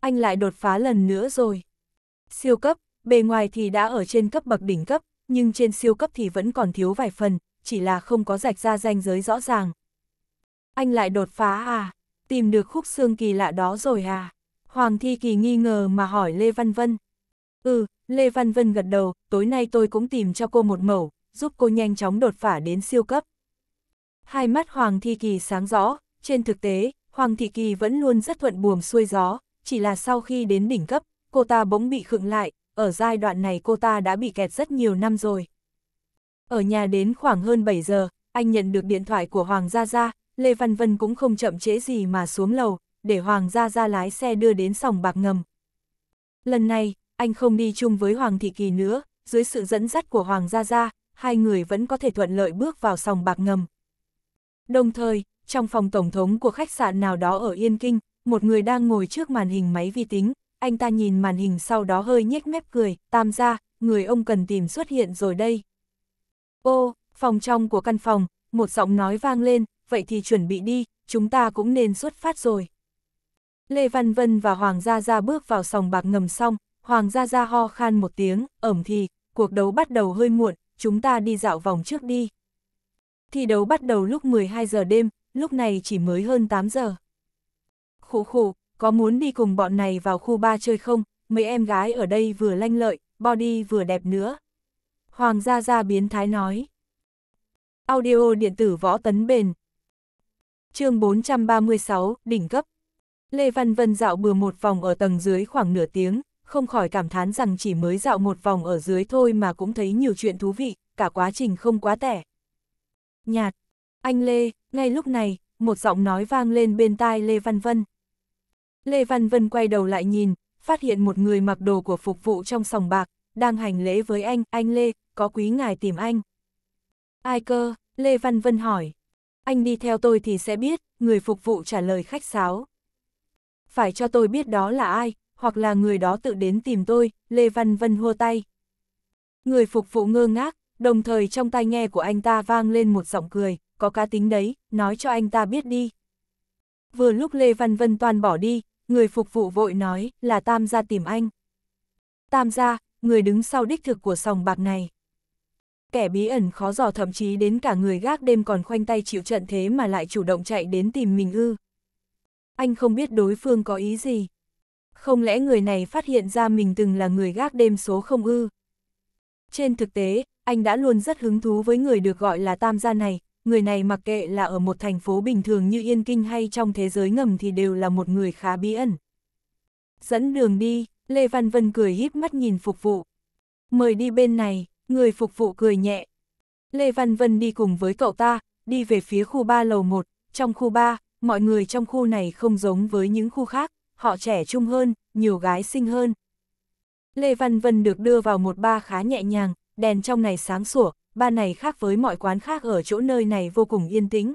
Anh lại đột phá lần nữa rồi. Siêu cấp, bề ngoài thì đã ở trên cấp bậc đỉnh cấp, nhưng trên siêu cấp thì vẫn còn thiếu vài phần, chỉ là không có rạch ra ranh giới rõ ràng. Anh lại đột phá à? Tìm được khúc xương kỳ lạ đó rồi à? Hoàng Thi Kỳ nghi ngờ mà hỏi Lê Văn Vân. Ừ, Lê Văn Vân gật đầu, tối nay tôi cũng tìm cho cô một mẩu, giúp cô nhanh chóng đột phá đến siêu cấp. Hai mắt Hoàng Thi Kỳ sáng rõ, trên thực tế, Hoàng Thị Kỳ vẫn luôn rất thuận buồm xuôi gió, chỉ là sau khi đến đỉnh cấp, cô ta bỗng bị khựng lại, ở giai đoạn này cô ta đã bị kẹt rất nhiều năm rồi. Ở nhà đến khoảng hơn 7 giờ, anh nhận được điện thoại của Hoàng Gia Gia, Lê Văn Vân cũng không chậm trễ gì mà xuống lầu, để Hoàng Gia Gia lái xe đưa đến sòng bạc ngầm. Lần này, anh không đi chung với Hoàng Thị Kỳ nữa, dưới sự dẫn dắt của Hoàng Gia Gia, hai người vẫn có thể thuận lợi bước vào sòng bạc ngầm. Đồng thời, trong phòng tổng thống của khách sạn nào đó ở Yên Kinh, một người đang ngồi trước màn hình máy vi tính, anh ta nhìn màn hình sau đó hơi nhếch mép cười, tam gia người ông cần tìm xuất hiện rồi đây. Ô, phòng trong của căn phòng, một giọng nói vang lên, vậy thì chuẩn bị đi, chúng ta cũng nên xuất phát rồi. Lê Văn Vân và Hoàng Gia Gia bước vào sòng bạc ngầm xong, Hoàng Gia Gia ho khan một tiếng, ẩm thì, cuộc đấu bắt đầu hơi muộn, chúng ta đi dạo vòng trước đi. Thi đấu bắt đầu lúc 12 giờ đêm, lúc này chỉ mới hơn 8 giờ. Khủ khủ, có muốn đi cùng bọn này vào khu ba chơi không, mấy em gái ở đây vừa lanh lợi, body vừa đẹp nữa. Hoàng gia gia biến thái nói. Audio điện tử võ tấn bền. chương 436, đỉnh cấp. Lê Văn Vân dạo bừa một vòng ở tầng dưới khoảng nửa tiếng, không khỏi cảm thán rằng chỉ mới dạo một vòng ở dưới thôi mà cũng thấy nhiều chuyện thú vị, cả quá trình không quá tẻ. Nhạt, anh Lê, ngay lúc này, một giọng nói vang lên bên tai Lê Văn Vân. Lê Văn Vân quay đầu lại nhìn, phát hiện một người mặc đồ của phục vụ trong sòng bạc, đang hành lễ với anh, anh Lê, có quý ngài tìm anh. Ai cơ? Lê Văn Vân hỏi. Anh đi theo tôi thì sẽ biết, người phục vụ trả lời khách sáo. Phải cho tôi biết đó là ai, hoặc là người đó tự đến tìm tôi, Lê Văn Vân hô tay. Người phục vụ ngơ ngác, đồng thời trong tai nghe của anh ta vang lên một giọng cười, có cá tính đấy, nói cho anh ta biết đi. Vừa lúc Lê Văn Vân toàn bỏ đi, người phục vụ vội nói, là Tam gia tìm anh. Tam gia, người đứng sau đích thực của sòng bạc này. Kẻ bí ẩn khó dò thậm chí đến cả người gác đêm còn khoanh tay chịu trận thế mà lại chủ động chạy đến tìm mình ư. Anh không biết đối phương có ý gì. Không lẽ người này phát hiện ra mình từng là người gác đêm số không ư? Trên thực tế, anh đã luôn rất hứng thú với người được gọi là tam gia này, người này mặc kệ là ở một thành phố bình thường như Yên Kinh hay trong thế giới ngầm thì đều là một người khá bí ẩn. Dẫn đường đi, Lê Văn Vân cười híp mắt nhìn phục vụ. Mời đi bên này, người phục vụ cười nhẹ. Lê Văn Vân đi cùng với cậu ta, đi về phía khu 3 lầu 1, trong khu 3, mọi người trong khu này không giống với những khu khác, họ trẻ trung hơn, nhiều gái xinh hơn. Lê Văn Vân được đưa vào một ba khá nhẹ nhàng, đèn trong này sáng sủa, ban này khác với mọi quán khác ở chỗ nơi này vô cùng yên tĩnh.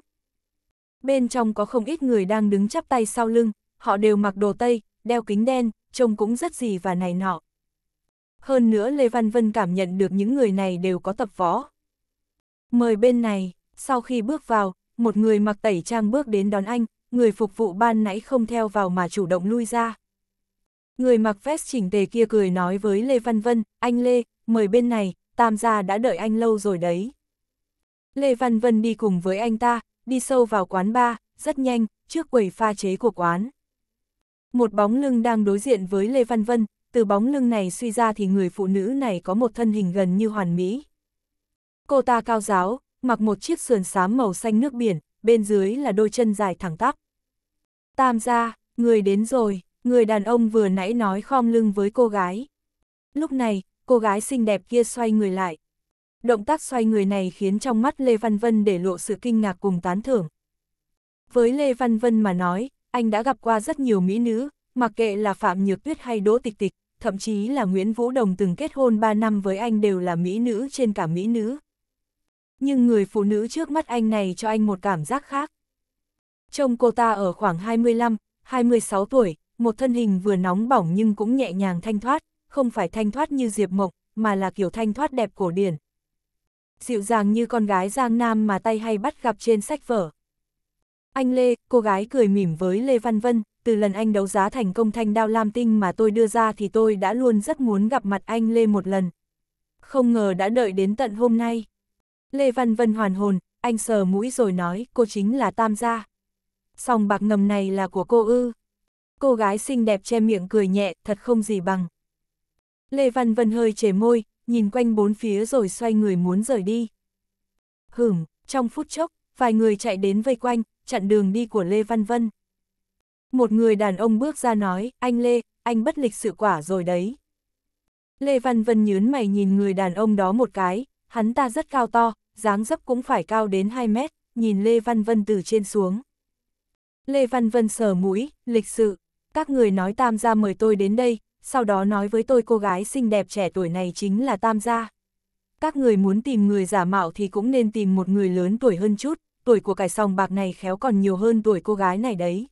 Bên trong có không ít người đang đứng chắp tay sau lưng, họ đều mặc đồ tây, đeo kính đen, trông cũng rất gì và này nọ. Hơn nữa Lê Văn Vân cảm nhận được những người này đều có tập võ. Mời bên này, sau khi bước vào, một người mặc tẩy trang bước đến đón anh, người phục vụ ban nãy không theo vào mà chủ động lui ra. Người mặc vest chỉnh tề kia cười nói với Lê Văn Vân, anh Lê, mời bên này, tam gia đã đợi anh lâu rồi đấy. Lê Văn Vân đi cùng với anh ta, đi sâu vào quán bar, rất nhanh, trước quầy pha chế của quán. Một bóng lưng đang đối diện với Lê Văn Vân, từ bóng lưng này suy ra thì người phụ nữ này có một thân hình gần như hoàn mỹ. Cô ta cao giáo, mặc một chiếc sườn xám màu xanh nước biển, bên dưới là đôi chân dài thẳng tắp. Tam gia, người đến rồi, người đàn ông vừa nãy nói khom lưng với cô gái. Lúc này, cô gái xinh đẹp kia xoay người lại. Động tác xoay người này khiến trong mắt Lê Văn Vân để lộ sự kinh ngạc cùng tán thưởng. Với Lê Văn Vân mà nói, anh đã gặp qua rất nhiều mỹ nữ, mặc kệ là Phạm Nhược Tuyết hay Đỗ Tịch Tịch, thậm chí là Nguyễn Vũ Đồng từng kết hôn 3 năm với anh đều là mỹ nữ trên cả mỹ nữ. Nhưng người phụ nữ trước mắt anh này cho anh một cảm giác khác. Trông cô ta ở khoảng 25, 26 tuổi, một thân hình vừa nóng bỏng nhưng cũng nhẹ nhàng thanh thoát, không phải thanh thoát như Diệp Mộc, mà là kiểu thanh thoát đẹp cổ điển. Dịu dàng như con gái Giang Nam mà tay hay bắt gặp trên sách vở. Anh Lê, cô gái cười mỉm với Lê Văn Vân, từ lần anh đấu giá thành công thanh đao lam tinh mà tôi đưa ra thì tôi đã luôn rất muốn gặp mặt anh Lê một lần. Không ngờ đã đợi đến tận hôm nay. Lê Văn Vân hoàn hồn, anh sờ mũi rồi nói cô chính là Tam Gia. Sòng bạc ngầm này là của cô ư. Cô gái xinh đẹp che miệng cười nhẹ, thật không gì bằng. Lê Văn Vân hơi chề môi, nhìn quanh bốn phía rồi xoay người muốn rời đi. Hửm, trong phút chốc, vài người chạy đến vây quanh, chặn đường đi của Lê Văn Vân. Một người đàn ông bước ra nói, anh Lê, anh bất lịch sự quả rồi đấy. Lê Văn Vân nhớn mày nhìn người đàn ông đó một cái, hắn ta rất cao to, dáng dấp cũng phải cao đến 2 mét, nhìn Lê Văn Vân từ trên xuống. Lê Văn Vân sờ mũi, lịch sự, các người nói tam gia mời tôi đến đây, sau đó nói với tôi cô gái xinh đẹp trẻ tuổi này chính là Tam Gia. Các người muốn tìm người giả mạo thì cũng nên tìm một người lớn tuổi hơn chút, tuổi của cải sòng bạc này khéo còn nhiều hơn tuổi cô gái này đấy.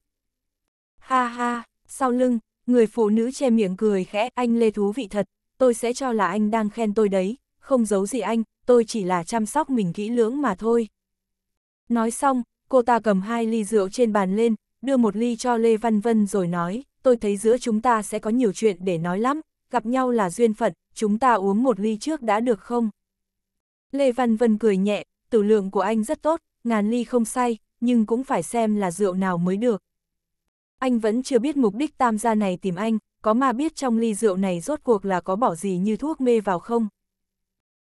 Ha ha, sau lưng, người phụ nữ che miệng cười khẽ, anh Lê thú vị thật, tôi sẽ cho là anh đang khen tôi đấy, không giấu gì anh, tôi chỉ là chăm sóc mình kỹ lưỡng mà thôi. Nói xong, cô ta cầm hai ly rượu trên bàn lên, đưa một ly cho Lê Văn Vân rồi nói, tôi thấy giữa chúng ta sẽ có nhiều chuyện để nói lắm, gặp nhau là duyên phận, chúng ta uống một ly trước đã được không? Lê Văn Vân cười nhẹ, tử lượng của anh rất tốt, ngàn ly không say, nhưng cũng phải xem là rượu nào mới được. Anh vẫn chưa biết mục đích tam gia này tìm anh, có mà biết trong ly rượu này rốt cuộc là có bỏ gì như thuốc mê vào không?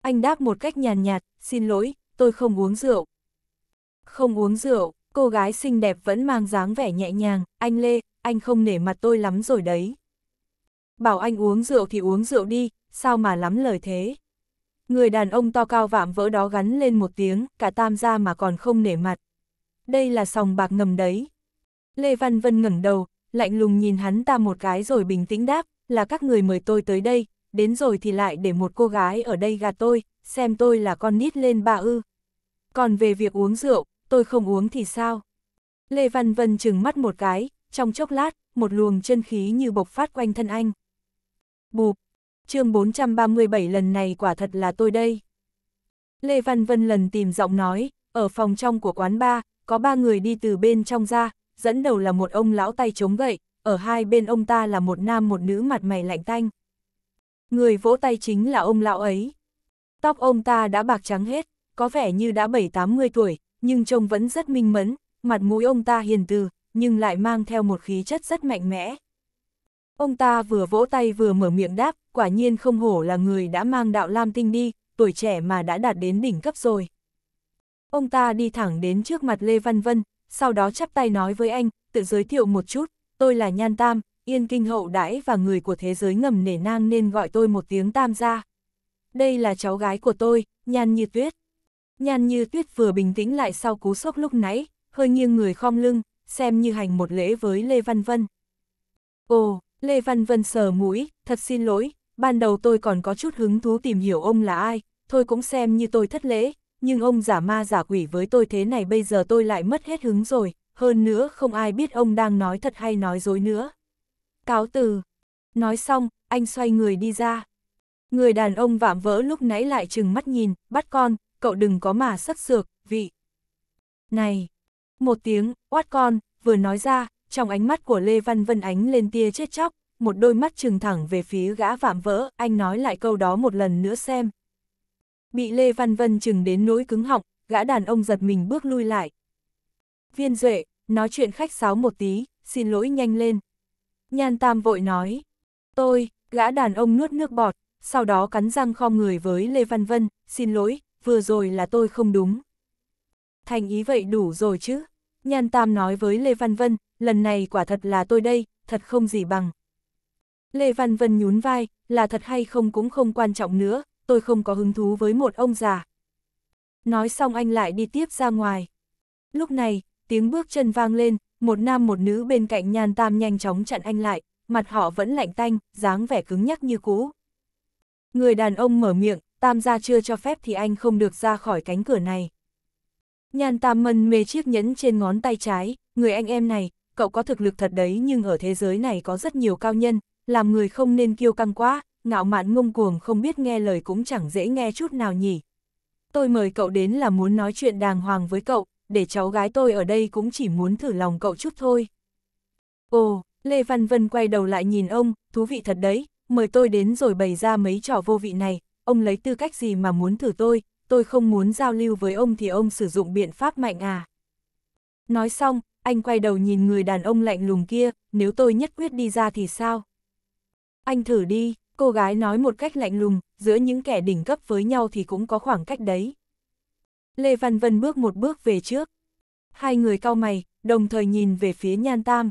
Anh đáp một cách nhàn nhạt, xin lỗi, tôi không uống rượu. Không uống rượu, cô gái xinh đẹp vẫn mang dáng vẻ nhẹ nhàng, anh Lê, anh không nể mặt tôi lắm rồi đấy. Bảo anh uống rượu thì uống rượu đi, sao mà lắm lời thế. Người đàn ông to cao vạm vỡ đó gắn lên một tiếng, cả tam gia mà còn không nể mặt. Đây là sòng bạc ngầm đấy. Lê Văn Vân ngẩng đầu, lạnh lùng nhìn hắn ta một cái rồi bình tĩnh đáp, là các người mời tôi tới đây, đến rồi thì lại để một cô gái ở đây gạt tôi, xem tôi là con nít lên ba ư. Còn về việc uống rượu, tôi không uống thì sao? Lê Văn Vân chừng mắt một cái, trong chốc lát, một luồng chân khí như bộc phát quanh thân anh. Bụp, chương 437 lần này quả thật là tôi đây. Lê Văn Vân lần tìm giọng nói, ở phòng trong của quán ba, có ba người đi từ bên trong ra, dẫn đầu là một ông lão tay chống gậy, ở hai bên ông ta là một nam một nữ mặt mày lạnh tanh. Người vỗ tay chính là ông lão ấy. Tóc ông ta đã bạc trắng hết, có vẻ như đã 7-80 tuổi, nhưng trông vẫn rất minh mẫn, mặt mũi ông ta hiền từ, nhưng lại mang theo một khí chất rất mạnh mẽ. Ông ta vừa vỗ tay vừa mở miệng đáp, quả nhiên không hổ là người đã mang đạo lam tinh đi, tuổi trẻ mà đã đạt đến đỉnh cấp rồi. Ông ta đi thẳng đến trước mặt Lê Văn Vân, sau đó chắp tay nói với anh, tự giới thiệu một chút, tôi là Nhan Tam, yên kinh hậu đãi và người của thế giới ngầm nể nang nên gọi tôi một tiếng Tam gia. Đây là cháu gái của tôi, Nhan Như Tuyết. Nhan Như Tuyết vừa bình tĩnh lại sau cú sốc lúc nãy, hơi nghiêng người khom lưng, xem như hành một lễ với Lê Văn Vân. Ồ, Lê Văn Vân sờ mũi, thật xin lỗi, ban đầu tôi còn có chút hứng thú tìm hiểu ông là ai, thôi cũng xem như tôi thất lễ, nhưng ông giả ma giả quỷ với tôi thế này bây giờ tôi lại mất hết hứng rồi, hơn nữa không ai biết ông đang nói thật hay nói dối nữa. Cáo từ. Nói xong, anh xoay người đi ra. Người đàn ông vạm vỡ lúc nãy lại chừng mắt nhìn, bắt con, cậu đừng có mà sắc sược, vị. Này, một tiếng, oát con, vừa nói ra, trong ánh mắt của Lê Văn Vân ánh lên tia chết chóc, một đôi mắt trừng thẳng về phía gã vạm vỡ, anh nói lại câu đó một lần nữa xem. Bị Lê Văn Vân chừng đến nỗi cứng họng, gã đàn ông giật mình bước lui lại. Viên Duệ, nói chuyện khách sáo một tí, xin lỗi nhanh lên. Nhan Tam vội nói, tôi, gã đàn ông nuốt nước bọt, sau đó cắn răng khom người với Lê Văn Vân, xin lỗi, vừa rồi là tôi không đúng thành ý vậy đủ rồi chứ. Nhan Tam nói với Lê Văn Vân, lần này quả thật là tôi đây, thật không gì bằng. Lê Văn Vân nhún vai, là thật hay không cũng không quan trọng nữa, tôi không có hứng thú với một ông già. Nói xong anh lại đi tiếp ra ngoài. Lúc này, tiếng bước chân vang lên, một nam một nữ bên cạnh Nhan Tam nhanh chóng chặn anh lại, mặt họ vẫn lạnh tanh, dáng vẻ cứng nhắc như cũ. Người đàn ông mở miệng, Tam ra chưa cho phép thì anh không được ra khỏi cánh cửa này. Nhàn Tam Mân mê chiếc nhẫn trên ngón tay trái, người anh em này, cậu có thực lực thật đấy nhưng ở thế giới này có rất nhiều cao nhân, làm người không nên kiêu căng quá, ngạo mạn ngông cuồng không biết nghe lời cũng chẳng dễ nghe chút nào nhỉ. Tôi mời cậu đến là muốn nói chuyện đàng hoàng với cậu, để cháu gái tôi ở đây cũng chỉ muốn thử lòng cậu chút thôi. Ồ, Lê Văn Vân quay đầu lại nhìn ông, thú vị thật đấy, mời tôi đến rồi bày ra mấy trò vô vị này, ông lấy tư cách gì mà muốn thử tôi, tôi không muốn giao lưu với ông thì ông sử dụng biện pháp mạnh à. Nói xong, anh quay đầu nhìn người đàn ông lạnh lùng kia, nếu tôi nhất quyết đi ra thì sao? Anh thử đi, cô gái nói một cách lạnh lùng, giữa những kẻ đỉnh cấp với nhau thì cũng có khoảng cách đấy. Lê Văn Vân bước một bước về trước. Hai người cau mày, đồng thời nhìn về phía Nhan Tam.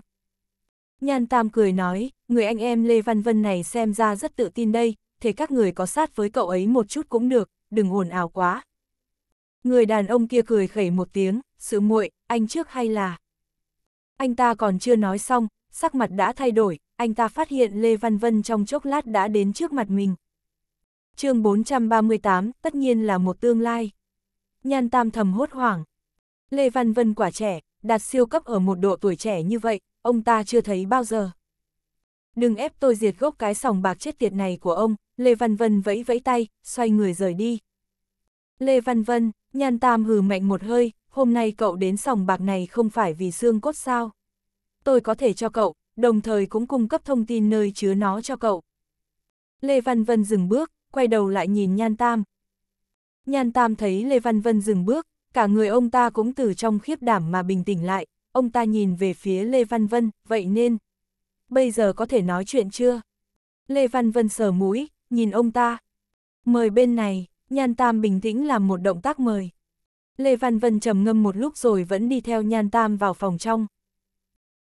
Nhan Tam cười nói, người anh em Lê Văn Vân này xem ra rất tự tin đây, thế các người có sát với cậu ấy một chút cũng được, đừng ồn ào quá. Người đàn ông kia cười khẩy một tiếng, sự muội, anh trước hay là... Anh ta còn chưa nói xong, sắc mặt đã thay đổi, anh ta phát hiện Lê Văn Vân trong chốc lát đã đến trước mặt mình. chương 438, tất nhiên là một tương lai. Nhan Tam thầm hốt hoảng. Lê Văn Vân quả trẻ, đạt siêu cấp ở một độ tuổi trẻ như vậy, ông ta chưa thấy bao giờ. Đừng ép tôi diệt gốc cái sòng bạc chết tiệt này của ông, Lê Văn Vân vẫy vẫy tay, xoay người rời đi. Lê Văn Vân, nhan tam hừ mạnh một hơi, hôm nay cậu đến sòng bạc này không phải vì xương cốt sao. Tôi có thể cho cậu, đồng thời cũng cung cấp thông tin nơi chứa nó cho cậu. Lê Văn Vân dừng bước, quay đầu lại nhìn Nhan Tam. Nhan Tam thấy Lê Văn Vân dừng bước, cả người ông ta cũng từ trong khiếp đảm mà bình tĩnh lại, ông ta nhìn về phía Lê Văn Vân, vậy nên, bây giờ có thể nói chuyện chưa? Lê Văn Vân sờ mũi, nhìn ông ta. Mời bên này, Nhan Tam bình tĩnh làm một động tác mời. Lê Văn Vân trầm ngâm một lúc rồi vẫn đi theo Nhan Tam vào phòng trong.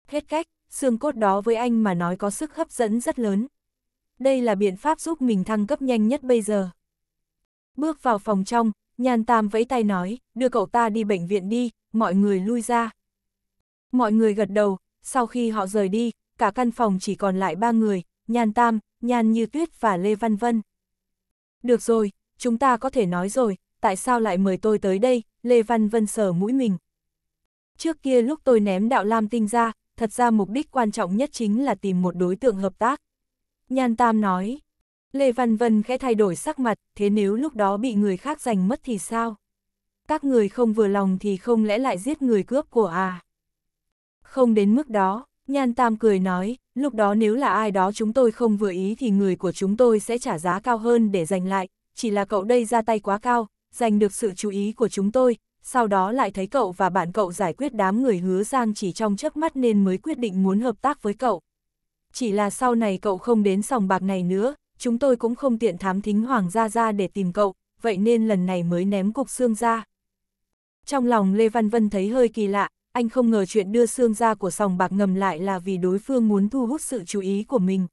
Hết cách, xương cốt đó với anh mà nói có sức hấp dẫn rất lớn. Đây là biện pháp giúp mình thăng cấp nhanh nhất bây giờ. Bước vào phòng trong, Nhan Tam vẫy tay nói, đưa cậu ta đi bệnh viện đi, mọi người lui ra. Mọi người gật đầu, sau khi họ rời đi, cả căn phòng chỉ còn lại ba người, Nhan Tam, Nhan Như Tuyết và Lê Văn Vân. Được rồi, chúng ta có thể nói rồi, tại sao lại mời tôi tới đây, Lê Văn Vân sờ mũi mình. Trước kia lúc tôi ném đạo lam tinh ra, thật ra mục đích quan trọng nhất chính là tìm một đối tượng hợp tác. Nhan Tam nói, Lê Văn Vân khẽ thay đổi sắc mặt, thế nếu lúc đó bị người khác giành mất thì sao? Các người không vừa lòng thì không lẽ lại giết người cướp của à? Không đến mức đó, Nhan Tam cười nói, lúc đó nếu là ai đó chúng tôi không vừa ý thì người của chúng tôi sẽ trả giá cao hơn để giành lại, chỉ là cậu đây ra tay quá cao, giành được sự chú ý của chúng tôi, sau đó lại thấy cậu và bạn cậu giải quyết đám người hứa giang chỉ trong chớp mắt nên mới quyết định muốn hợp tác với cậu. Chỉ là sau này cậu không đến sòng bạc này nữa, chúng tôi cũng không tiện thám thính Hoàng gia gia để tìm cậu, vậy nên lần này mới ném cục xương ra. Trong lòng Lê Văn Vân thấy hơi kỳ lạ, anh không ngờ chuyện đưa xương ra của sòng bạc ngầm lại là vì đối phương muốn thu hút sự chú ý của mình.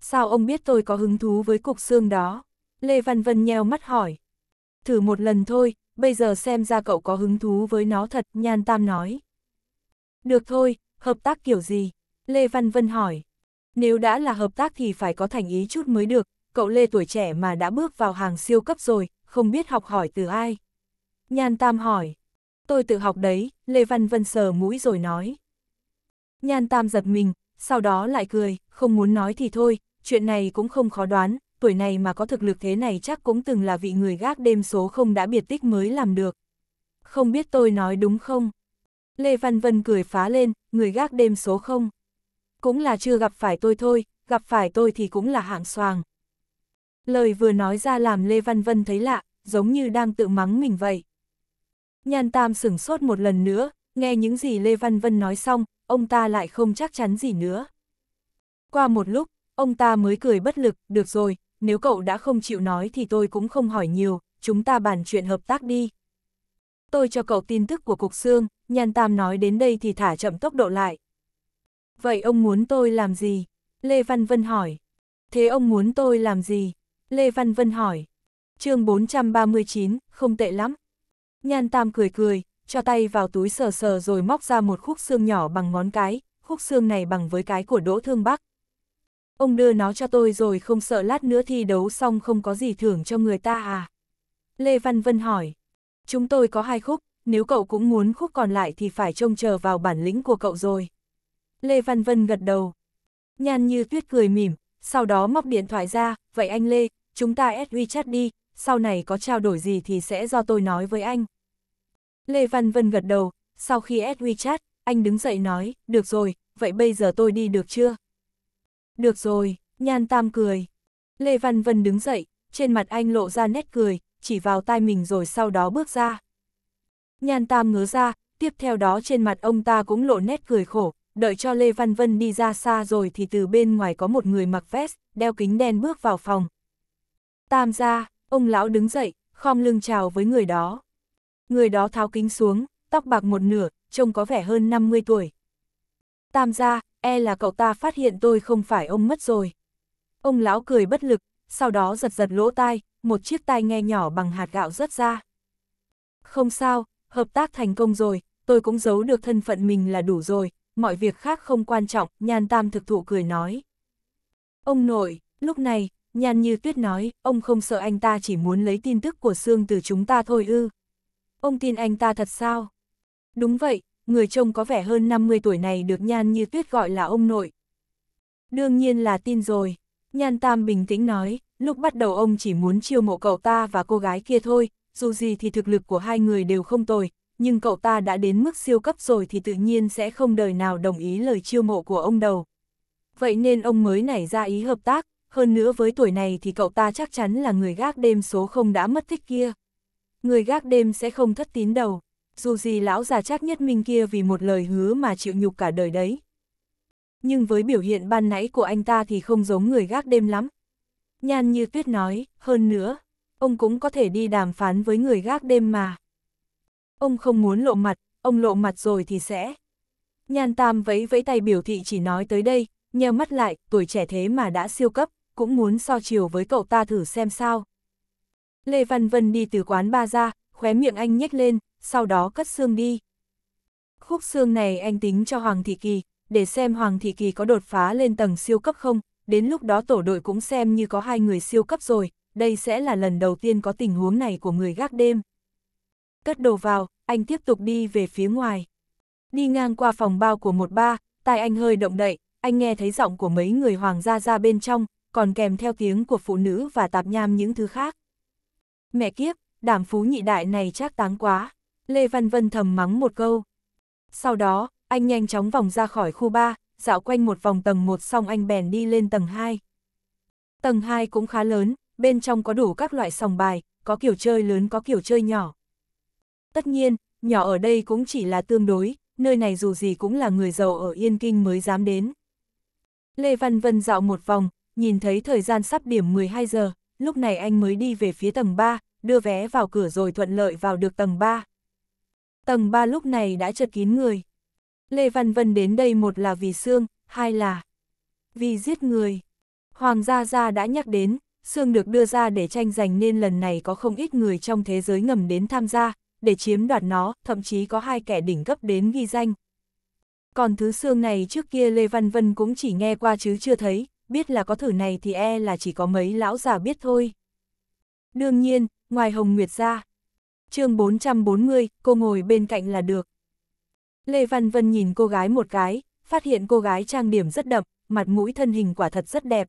Sao ông biết tôi có hứng thú với cục xương đó? Lê Văn Vân nheo mắt hỏi. Thử một lần thôi, bây giờ xem ra cậu có hứng thú với nó thật, Nhan Tam nói. Được thôi, hợp tác kiểu gì? Lê Văn Vân hỏi. Nếu đã là hợp tác thì phải có thành ý chút mới được, cậu Lê tuổi trẻ mà đã bước vào hàng siêu cấp rồi, không biết học hỏi từ ai. Nhan Tam hỏi tôi tự học đấy, Lê Văn Vân sờ mũi rồi nói. Nhan Tam giật mình, sau đó lại cười, không muốn nói thì thôi, chuyện này cũng không khó đoán, tuổi này mà có thực lực thế này chắc cũng từng là vị người gác đêm số không đã biệt tích mới làm được. Không biết tôi nói đúng không? Lê Văn Vân cười phá lên, người gác đêm số không. Cũng là chưa gặp phải tôi thôi, gặp phải tôi thì cũng là hạng xoàng. Lời vừa nói ra làm Lê Văn Vân thấy lạ, giống như đang tự mắng mình vậy. Nhan Tam sửng sốt một lần nữa, nghe những gì Lê Văn Vân nói xong, ông ta lại không chắc chắn gì nữa. Qua một lúc, ông ta mới cười bất lực, được rồi, nếu cậu đã không chịu nói thì tôi cũng không hỏi nhiều, chúng ta bàn chuyện hợp tác đi. Tôi cho cậu tin tức của Cục xương, Nhan Tam nói đến đây thì thả chậm tốc độ lại. Vậy ông muốn tôi làm gì? Lê Văn Vân hỏi. Thế ông muốn tôi làm gì? Lê Văn Vân hỏi. chương 439, không tệ lắm. Nhan Tam cười cười, cho tay vào túi sờ sờ rồi móc ra một khúc xương nhỏ bằng ngón cái, khúc xương này bằng với cái của Đỗ Thương Bắc. Ông đưa nó cho tôi rồi không sợ lát nữa thi đấu xong không có gì thưởng cho người ta à? Lê Văn Vân hỏi. Chúng tôi có hai khúc, nếu cậu cũng muốn khúc còn lại thì phải trông chờ vào bản lĩnh của cậu rồi. Lê Văn Vân gật đầu. Nhan như tuyết cười mỉm, sau đó móc điện thoại ra, vậy anh Lê, chúng ta add WeChat đi, sau này có trao đổi gì thì sẽ do tôi nói với anh. Lê Văn Vân gật đầu, sau khi ad WeChat, anh đứng dậy nói, được rồi, vậy bây giờ tôi đi được chưa? Được rồi, Nhan Tam cười. Lê Văn Vân đứng dậy, trên mặt anh lộ ra nét cười, chỉ vào tai mình rồi sau đó bước ra. Nhan Tam ngớ ra, tiếp theo đó trên mặt ông ta cũng lộ nét cười khổ, đợi cho Lê Văn Vân đi ra xa rồi thì từ bên ngoài có một người mặc vest, đeo kính đen bước vào phòng. Tam ra, Ông lão đứng dậy, khom lưng chào với người đó. Người đó tháo kính xuống, tóc bạc một nửa, trông có vẻ hơn 50 tuổi. Tam gia, e là cậu ta phát hiện tôi không phải ông mất rồi. Ông lão cười bất lực, sau đó giật giật lỗ tai, một chiếc tai nghe nhỏ bằng hạt gạo rớt ra. Không sao, hợp tác thành công rồi, tôi cũng giấu được thân phận mình là đủ rồi, mọi việc khác không quan trọng, nhan tam thực thụ cười nói. Ông nội, lúc này, Nhan như tuyết nói, ông không sợ anh ta chỉ muốn lấy tin tức của xương từ chúng ta thôi ư. Ông tin anh ta thật sao? Đúng vậy, người chồng có vẻ hơn 50 tuổi này được Nhan như tuyết gọi là ông nội. Đương nhiên là tin rồi. Nhan Tam bình tĩnh nói, lúc bắt đầu ông chỉ muốn chiêu mộ cậu ta và cô gái kia thôi, dù gì thì thực lực của hai người đều không tồi, nhưng cậu ta đã đến mức siêu cấp rồi thì tự nhiên sẽ không đời nào đồng ý lời chiêu mộ của ông đầu. Vậy nên ông mới nảy ra ý hợp tác, hơn nữa với tuổi này thì cậu ta chắc chắn là người gác đêm số không đã mất thích kia. Người gác đêm sẽ không thất tín đầu, dù gì lão già chắc nhất minh kia vì một lời hứa mà chịu nhục cả đời đấy. Nhưng với biểu hiện ban nãy của anh ta thì không giống người gác đêm lắm. Nhan như tuyết nói, hơn nữa, ông cũng có thể đi đàm phán với người gác đêm mà. Ông không muốn lộ mặt, ông lộ mặt rồi thì sẽ. Nhan Tam vẫy vẫy tay biểu thị chỉ nói tới đây, nheo mắt lại, tuổi trẻ thế mà đã siêu cấp cũng muốn so chiều với cậu ta thử xem sao. Lê Văn Vân đi từ quán ba ra, khóe miệng anh nhếch lên, sau đó cất xương đi. Khúc xương này anh tính cho Hoàng Thị Kỳ, để xem Hoàng Thị Kỳ có đột phá lên tầng siêu cấp không, đến lúc đó tổ đội cũng xem như có hai người siêu cấp rồi, đây sẽ là lần đầu tiên có tình huống này của người gác đêm. Cất đồ vào, anh tiếp tục đi về phía ngoài. Đi ngang qua phòng bao của một ba, tai anh hơi động đậy, anh nghe thấy giọng của mấy người hoàng gia ra bên trong, còn kèm theo tiếng của phụ nữ và tạp nham những thứ khác. Mẹ kiếp, đảm phú nhị đại này chắc táng quá, Lê Văn Vân thầm mắng một câu. Sau đó, anh nhanh chóng vòng ra khỏi khu 3, dạo quanh một vòng tầng 1 xong anh bèn đi lên tầng 2. Tầng 2 cũng khá lớn, bên trong có đủ các loại sòng bài, có kiểu chơi lớn có kiểu chơi nhỏ. Tất nhiên, nhỏ ở đây cũng chỉ là tương đối, nơi này dù gì cũng là người giàu ở Yên Kinh mới dám đến. Lê Văn Vân dạo một vòng, nhìn thấy thời gian sắp điểm 12 giờ, lúc này anh mới đi về phía tầng 3, đưa vé vào cửa rồi thuận lợi vào được tầng 3. Tầng 3 lúc này đã chật kín người. Lê Văn Vân đến đây một là vì xương, hai là vì giết người. Hoàng Gia Gia đã nhắc đến, xương được đưa ra để tranh giành nên lần này có không ít người trong thế giới ngầm đến tham gia, để chiếm đoạt nó, thậm chí có hai kẻ đỉnh cấp đến ghi danh. Còn thứ xương này trước kia Lê Văn Vân cũng chỉ nghe qua chứ chưa thấy, biết là có thử này thì e là chỉ có mấy lão già biết thôi. Đương nhiên, ngoài Hồng Nguyệt ra, chương 440, cô ngồi bên cạnh là được. Lê Văn Vân nhìn cô gái một cái, phát hiện cô gái trang điểm rất đậm, mặt mũi thân hình quả thật rất đẹp.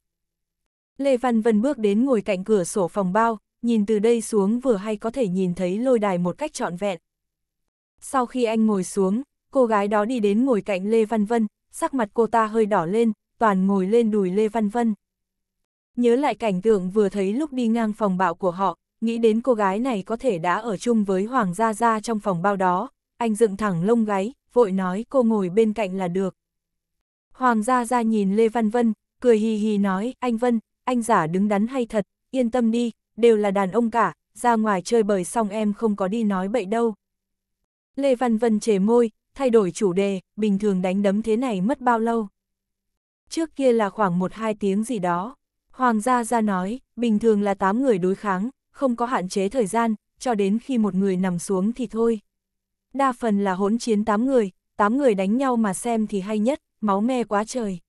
Lê Văn Vân bước đến ngồi cạnh cửa sổ phòng bao, nhìn từ đây xuống vừa hay có thể nhìn thấy lôi đài một cách trọn vẹn. Sau khi anh ngồi xuống, cô gái đó đi đến ngồi cạnh Lê Văn Vân, sắc mặt cô ta hơi đỏ lên, toàn ngồi lên đùi Lê Văn Vân. Nhớ lại cảnh tượng vừa thấy lúc đi ngang phòng bạo của họ, nghĩ đến cô gái này có thể đã ở chung với Hoàng Gia Gia trong phòng bao đó, anh dựng thẳng lông gáy, vội nói cô ngồi bên cạnh là được. Hoàng Gia Gia nhìn Lê Văn Vân, cười hì hì nói, anh Vân, anh giả đứng đắn hay thật, yên tâm đi, đều là đàn ông cả, ra ngoài chơi bời xong em không có đi nói bậy đâu. Lê Văn Vân chề môi, thay đổi chủ đề, bình thường đánh đấm thế này mất bao lâu trước kia là khoảng 1-2 tiếng gì đó. Hoàng gia ra nói, bình thường là 8 người đối kháng, không có hạn chế thời gian, cho đến khi một người nằm xuống thì thôi. Đa phần là hỗn chiến 8 người, 8 người đánh nhau mà xem thì hay nhất, máu me quá trời.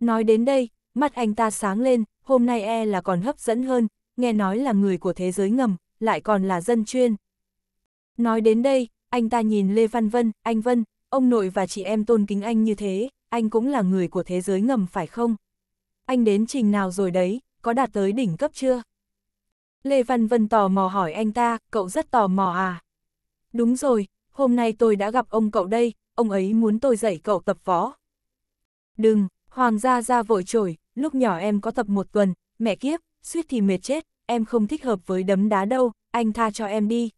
Nói đến đây, mắt anh ta sáng lên, hôm nay e là còn hấp dẫn hơn, nghe nói là người của thế giới ngầm, lại còn là dân chuyên. Nói đến đây, anh ta nhìn Lê Văn Vân, anh Vân, ông nội và chị em tôn kính anh như thế, anh cũng là người của thế giới ngầm phải không? Anh đến trình nào rồi đấy, có đạt tới đỉnh cấp chưa? Lê Văn Vân tò mò hỏi anh ta, cậu rất tò mò à? Đúng rồi, hôm nay tôi đã gặp ông cậu đây, ông ấy muốn tôi dạy cậu tập võ. Đừng, Hoàng gia ra vội trổi, lúc nhỏ em có tập một tuần, mẹ kiếp, suýt thì mệt chết, em không thích hợp với đấm đá đâu, anh tha cho em đi.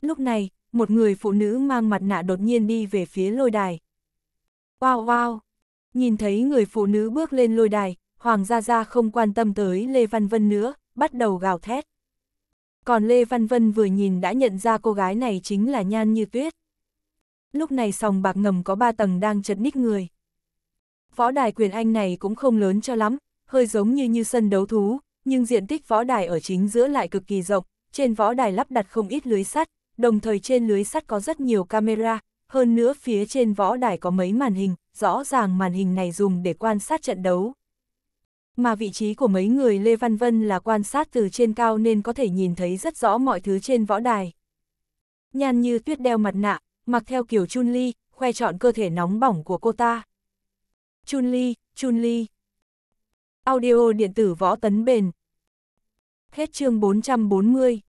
Lúc này, một người phụ nữ mang mặt nạ đột nhiên đi về phía lôi đài. Wow wow! Nhìn thấy người phụ nữ bước lên lôi đài, Hoàng Gia Gia không quan tâm tới Lê Văn Vân nữa, bắt đầu gào thét. Còn Lê Văn Vân vừa nhìn đã nhận ra cô gái này chính là Nhan Như Tuyết. Lúc này sòng bạc ngầm có ba tầng đang chật ních người. Võ đài quyền anh này cũng không lớn cho lắm, hơi giống như như sân đấu thú, nhưng diện tích võ đài ở chính giữa lại cực kỳ rộng, trên võ đài lắp đặt không ít lưới sắt, đồng thời trên lưới sắt có rất nhiều camera, hơn nữa phía trên võ đài có mấy màn hình, rõ ràng màn hình này dùng để quan sát trận đấu. Mà vị trí của mấy người Lê Văn Vân là quan sát từ trên cao nên có thể nhìn thấy rất rõ mọi thứ trên võ đài. Nhan như tuyết đeo mặt nạ, mặc theo kiểu chun ly, khoe trọn cơ thể nóng bỏng của cô ta. Chun ly, chun ly. Audio điện tử võ tấn bền. Hết chương 440.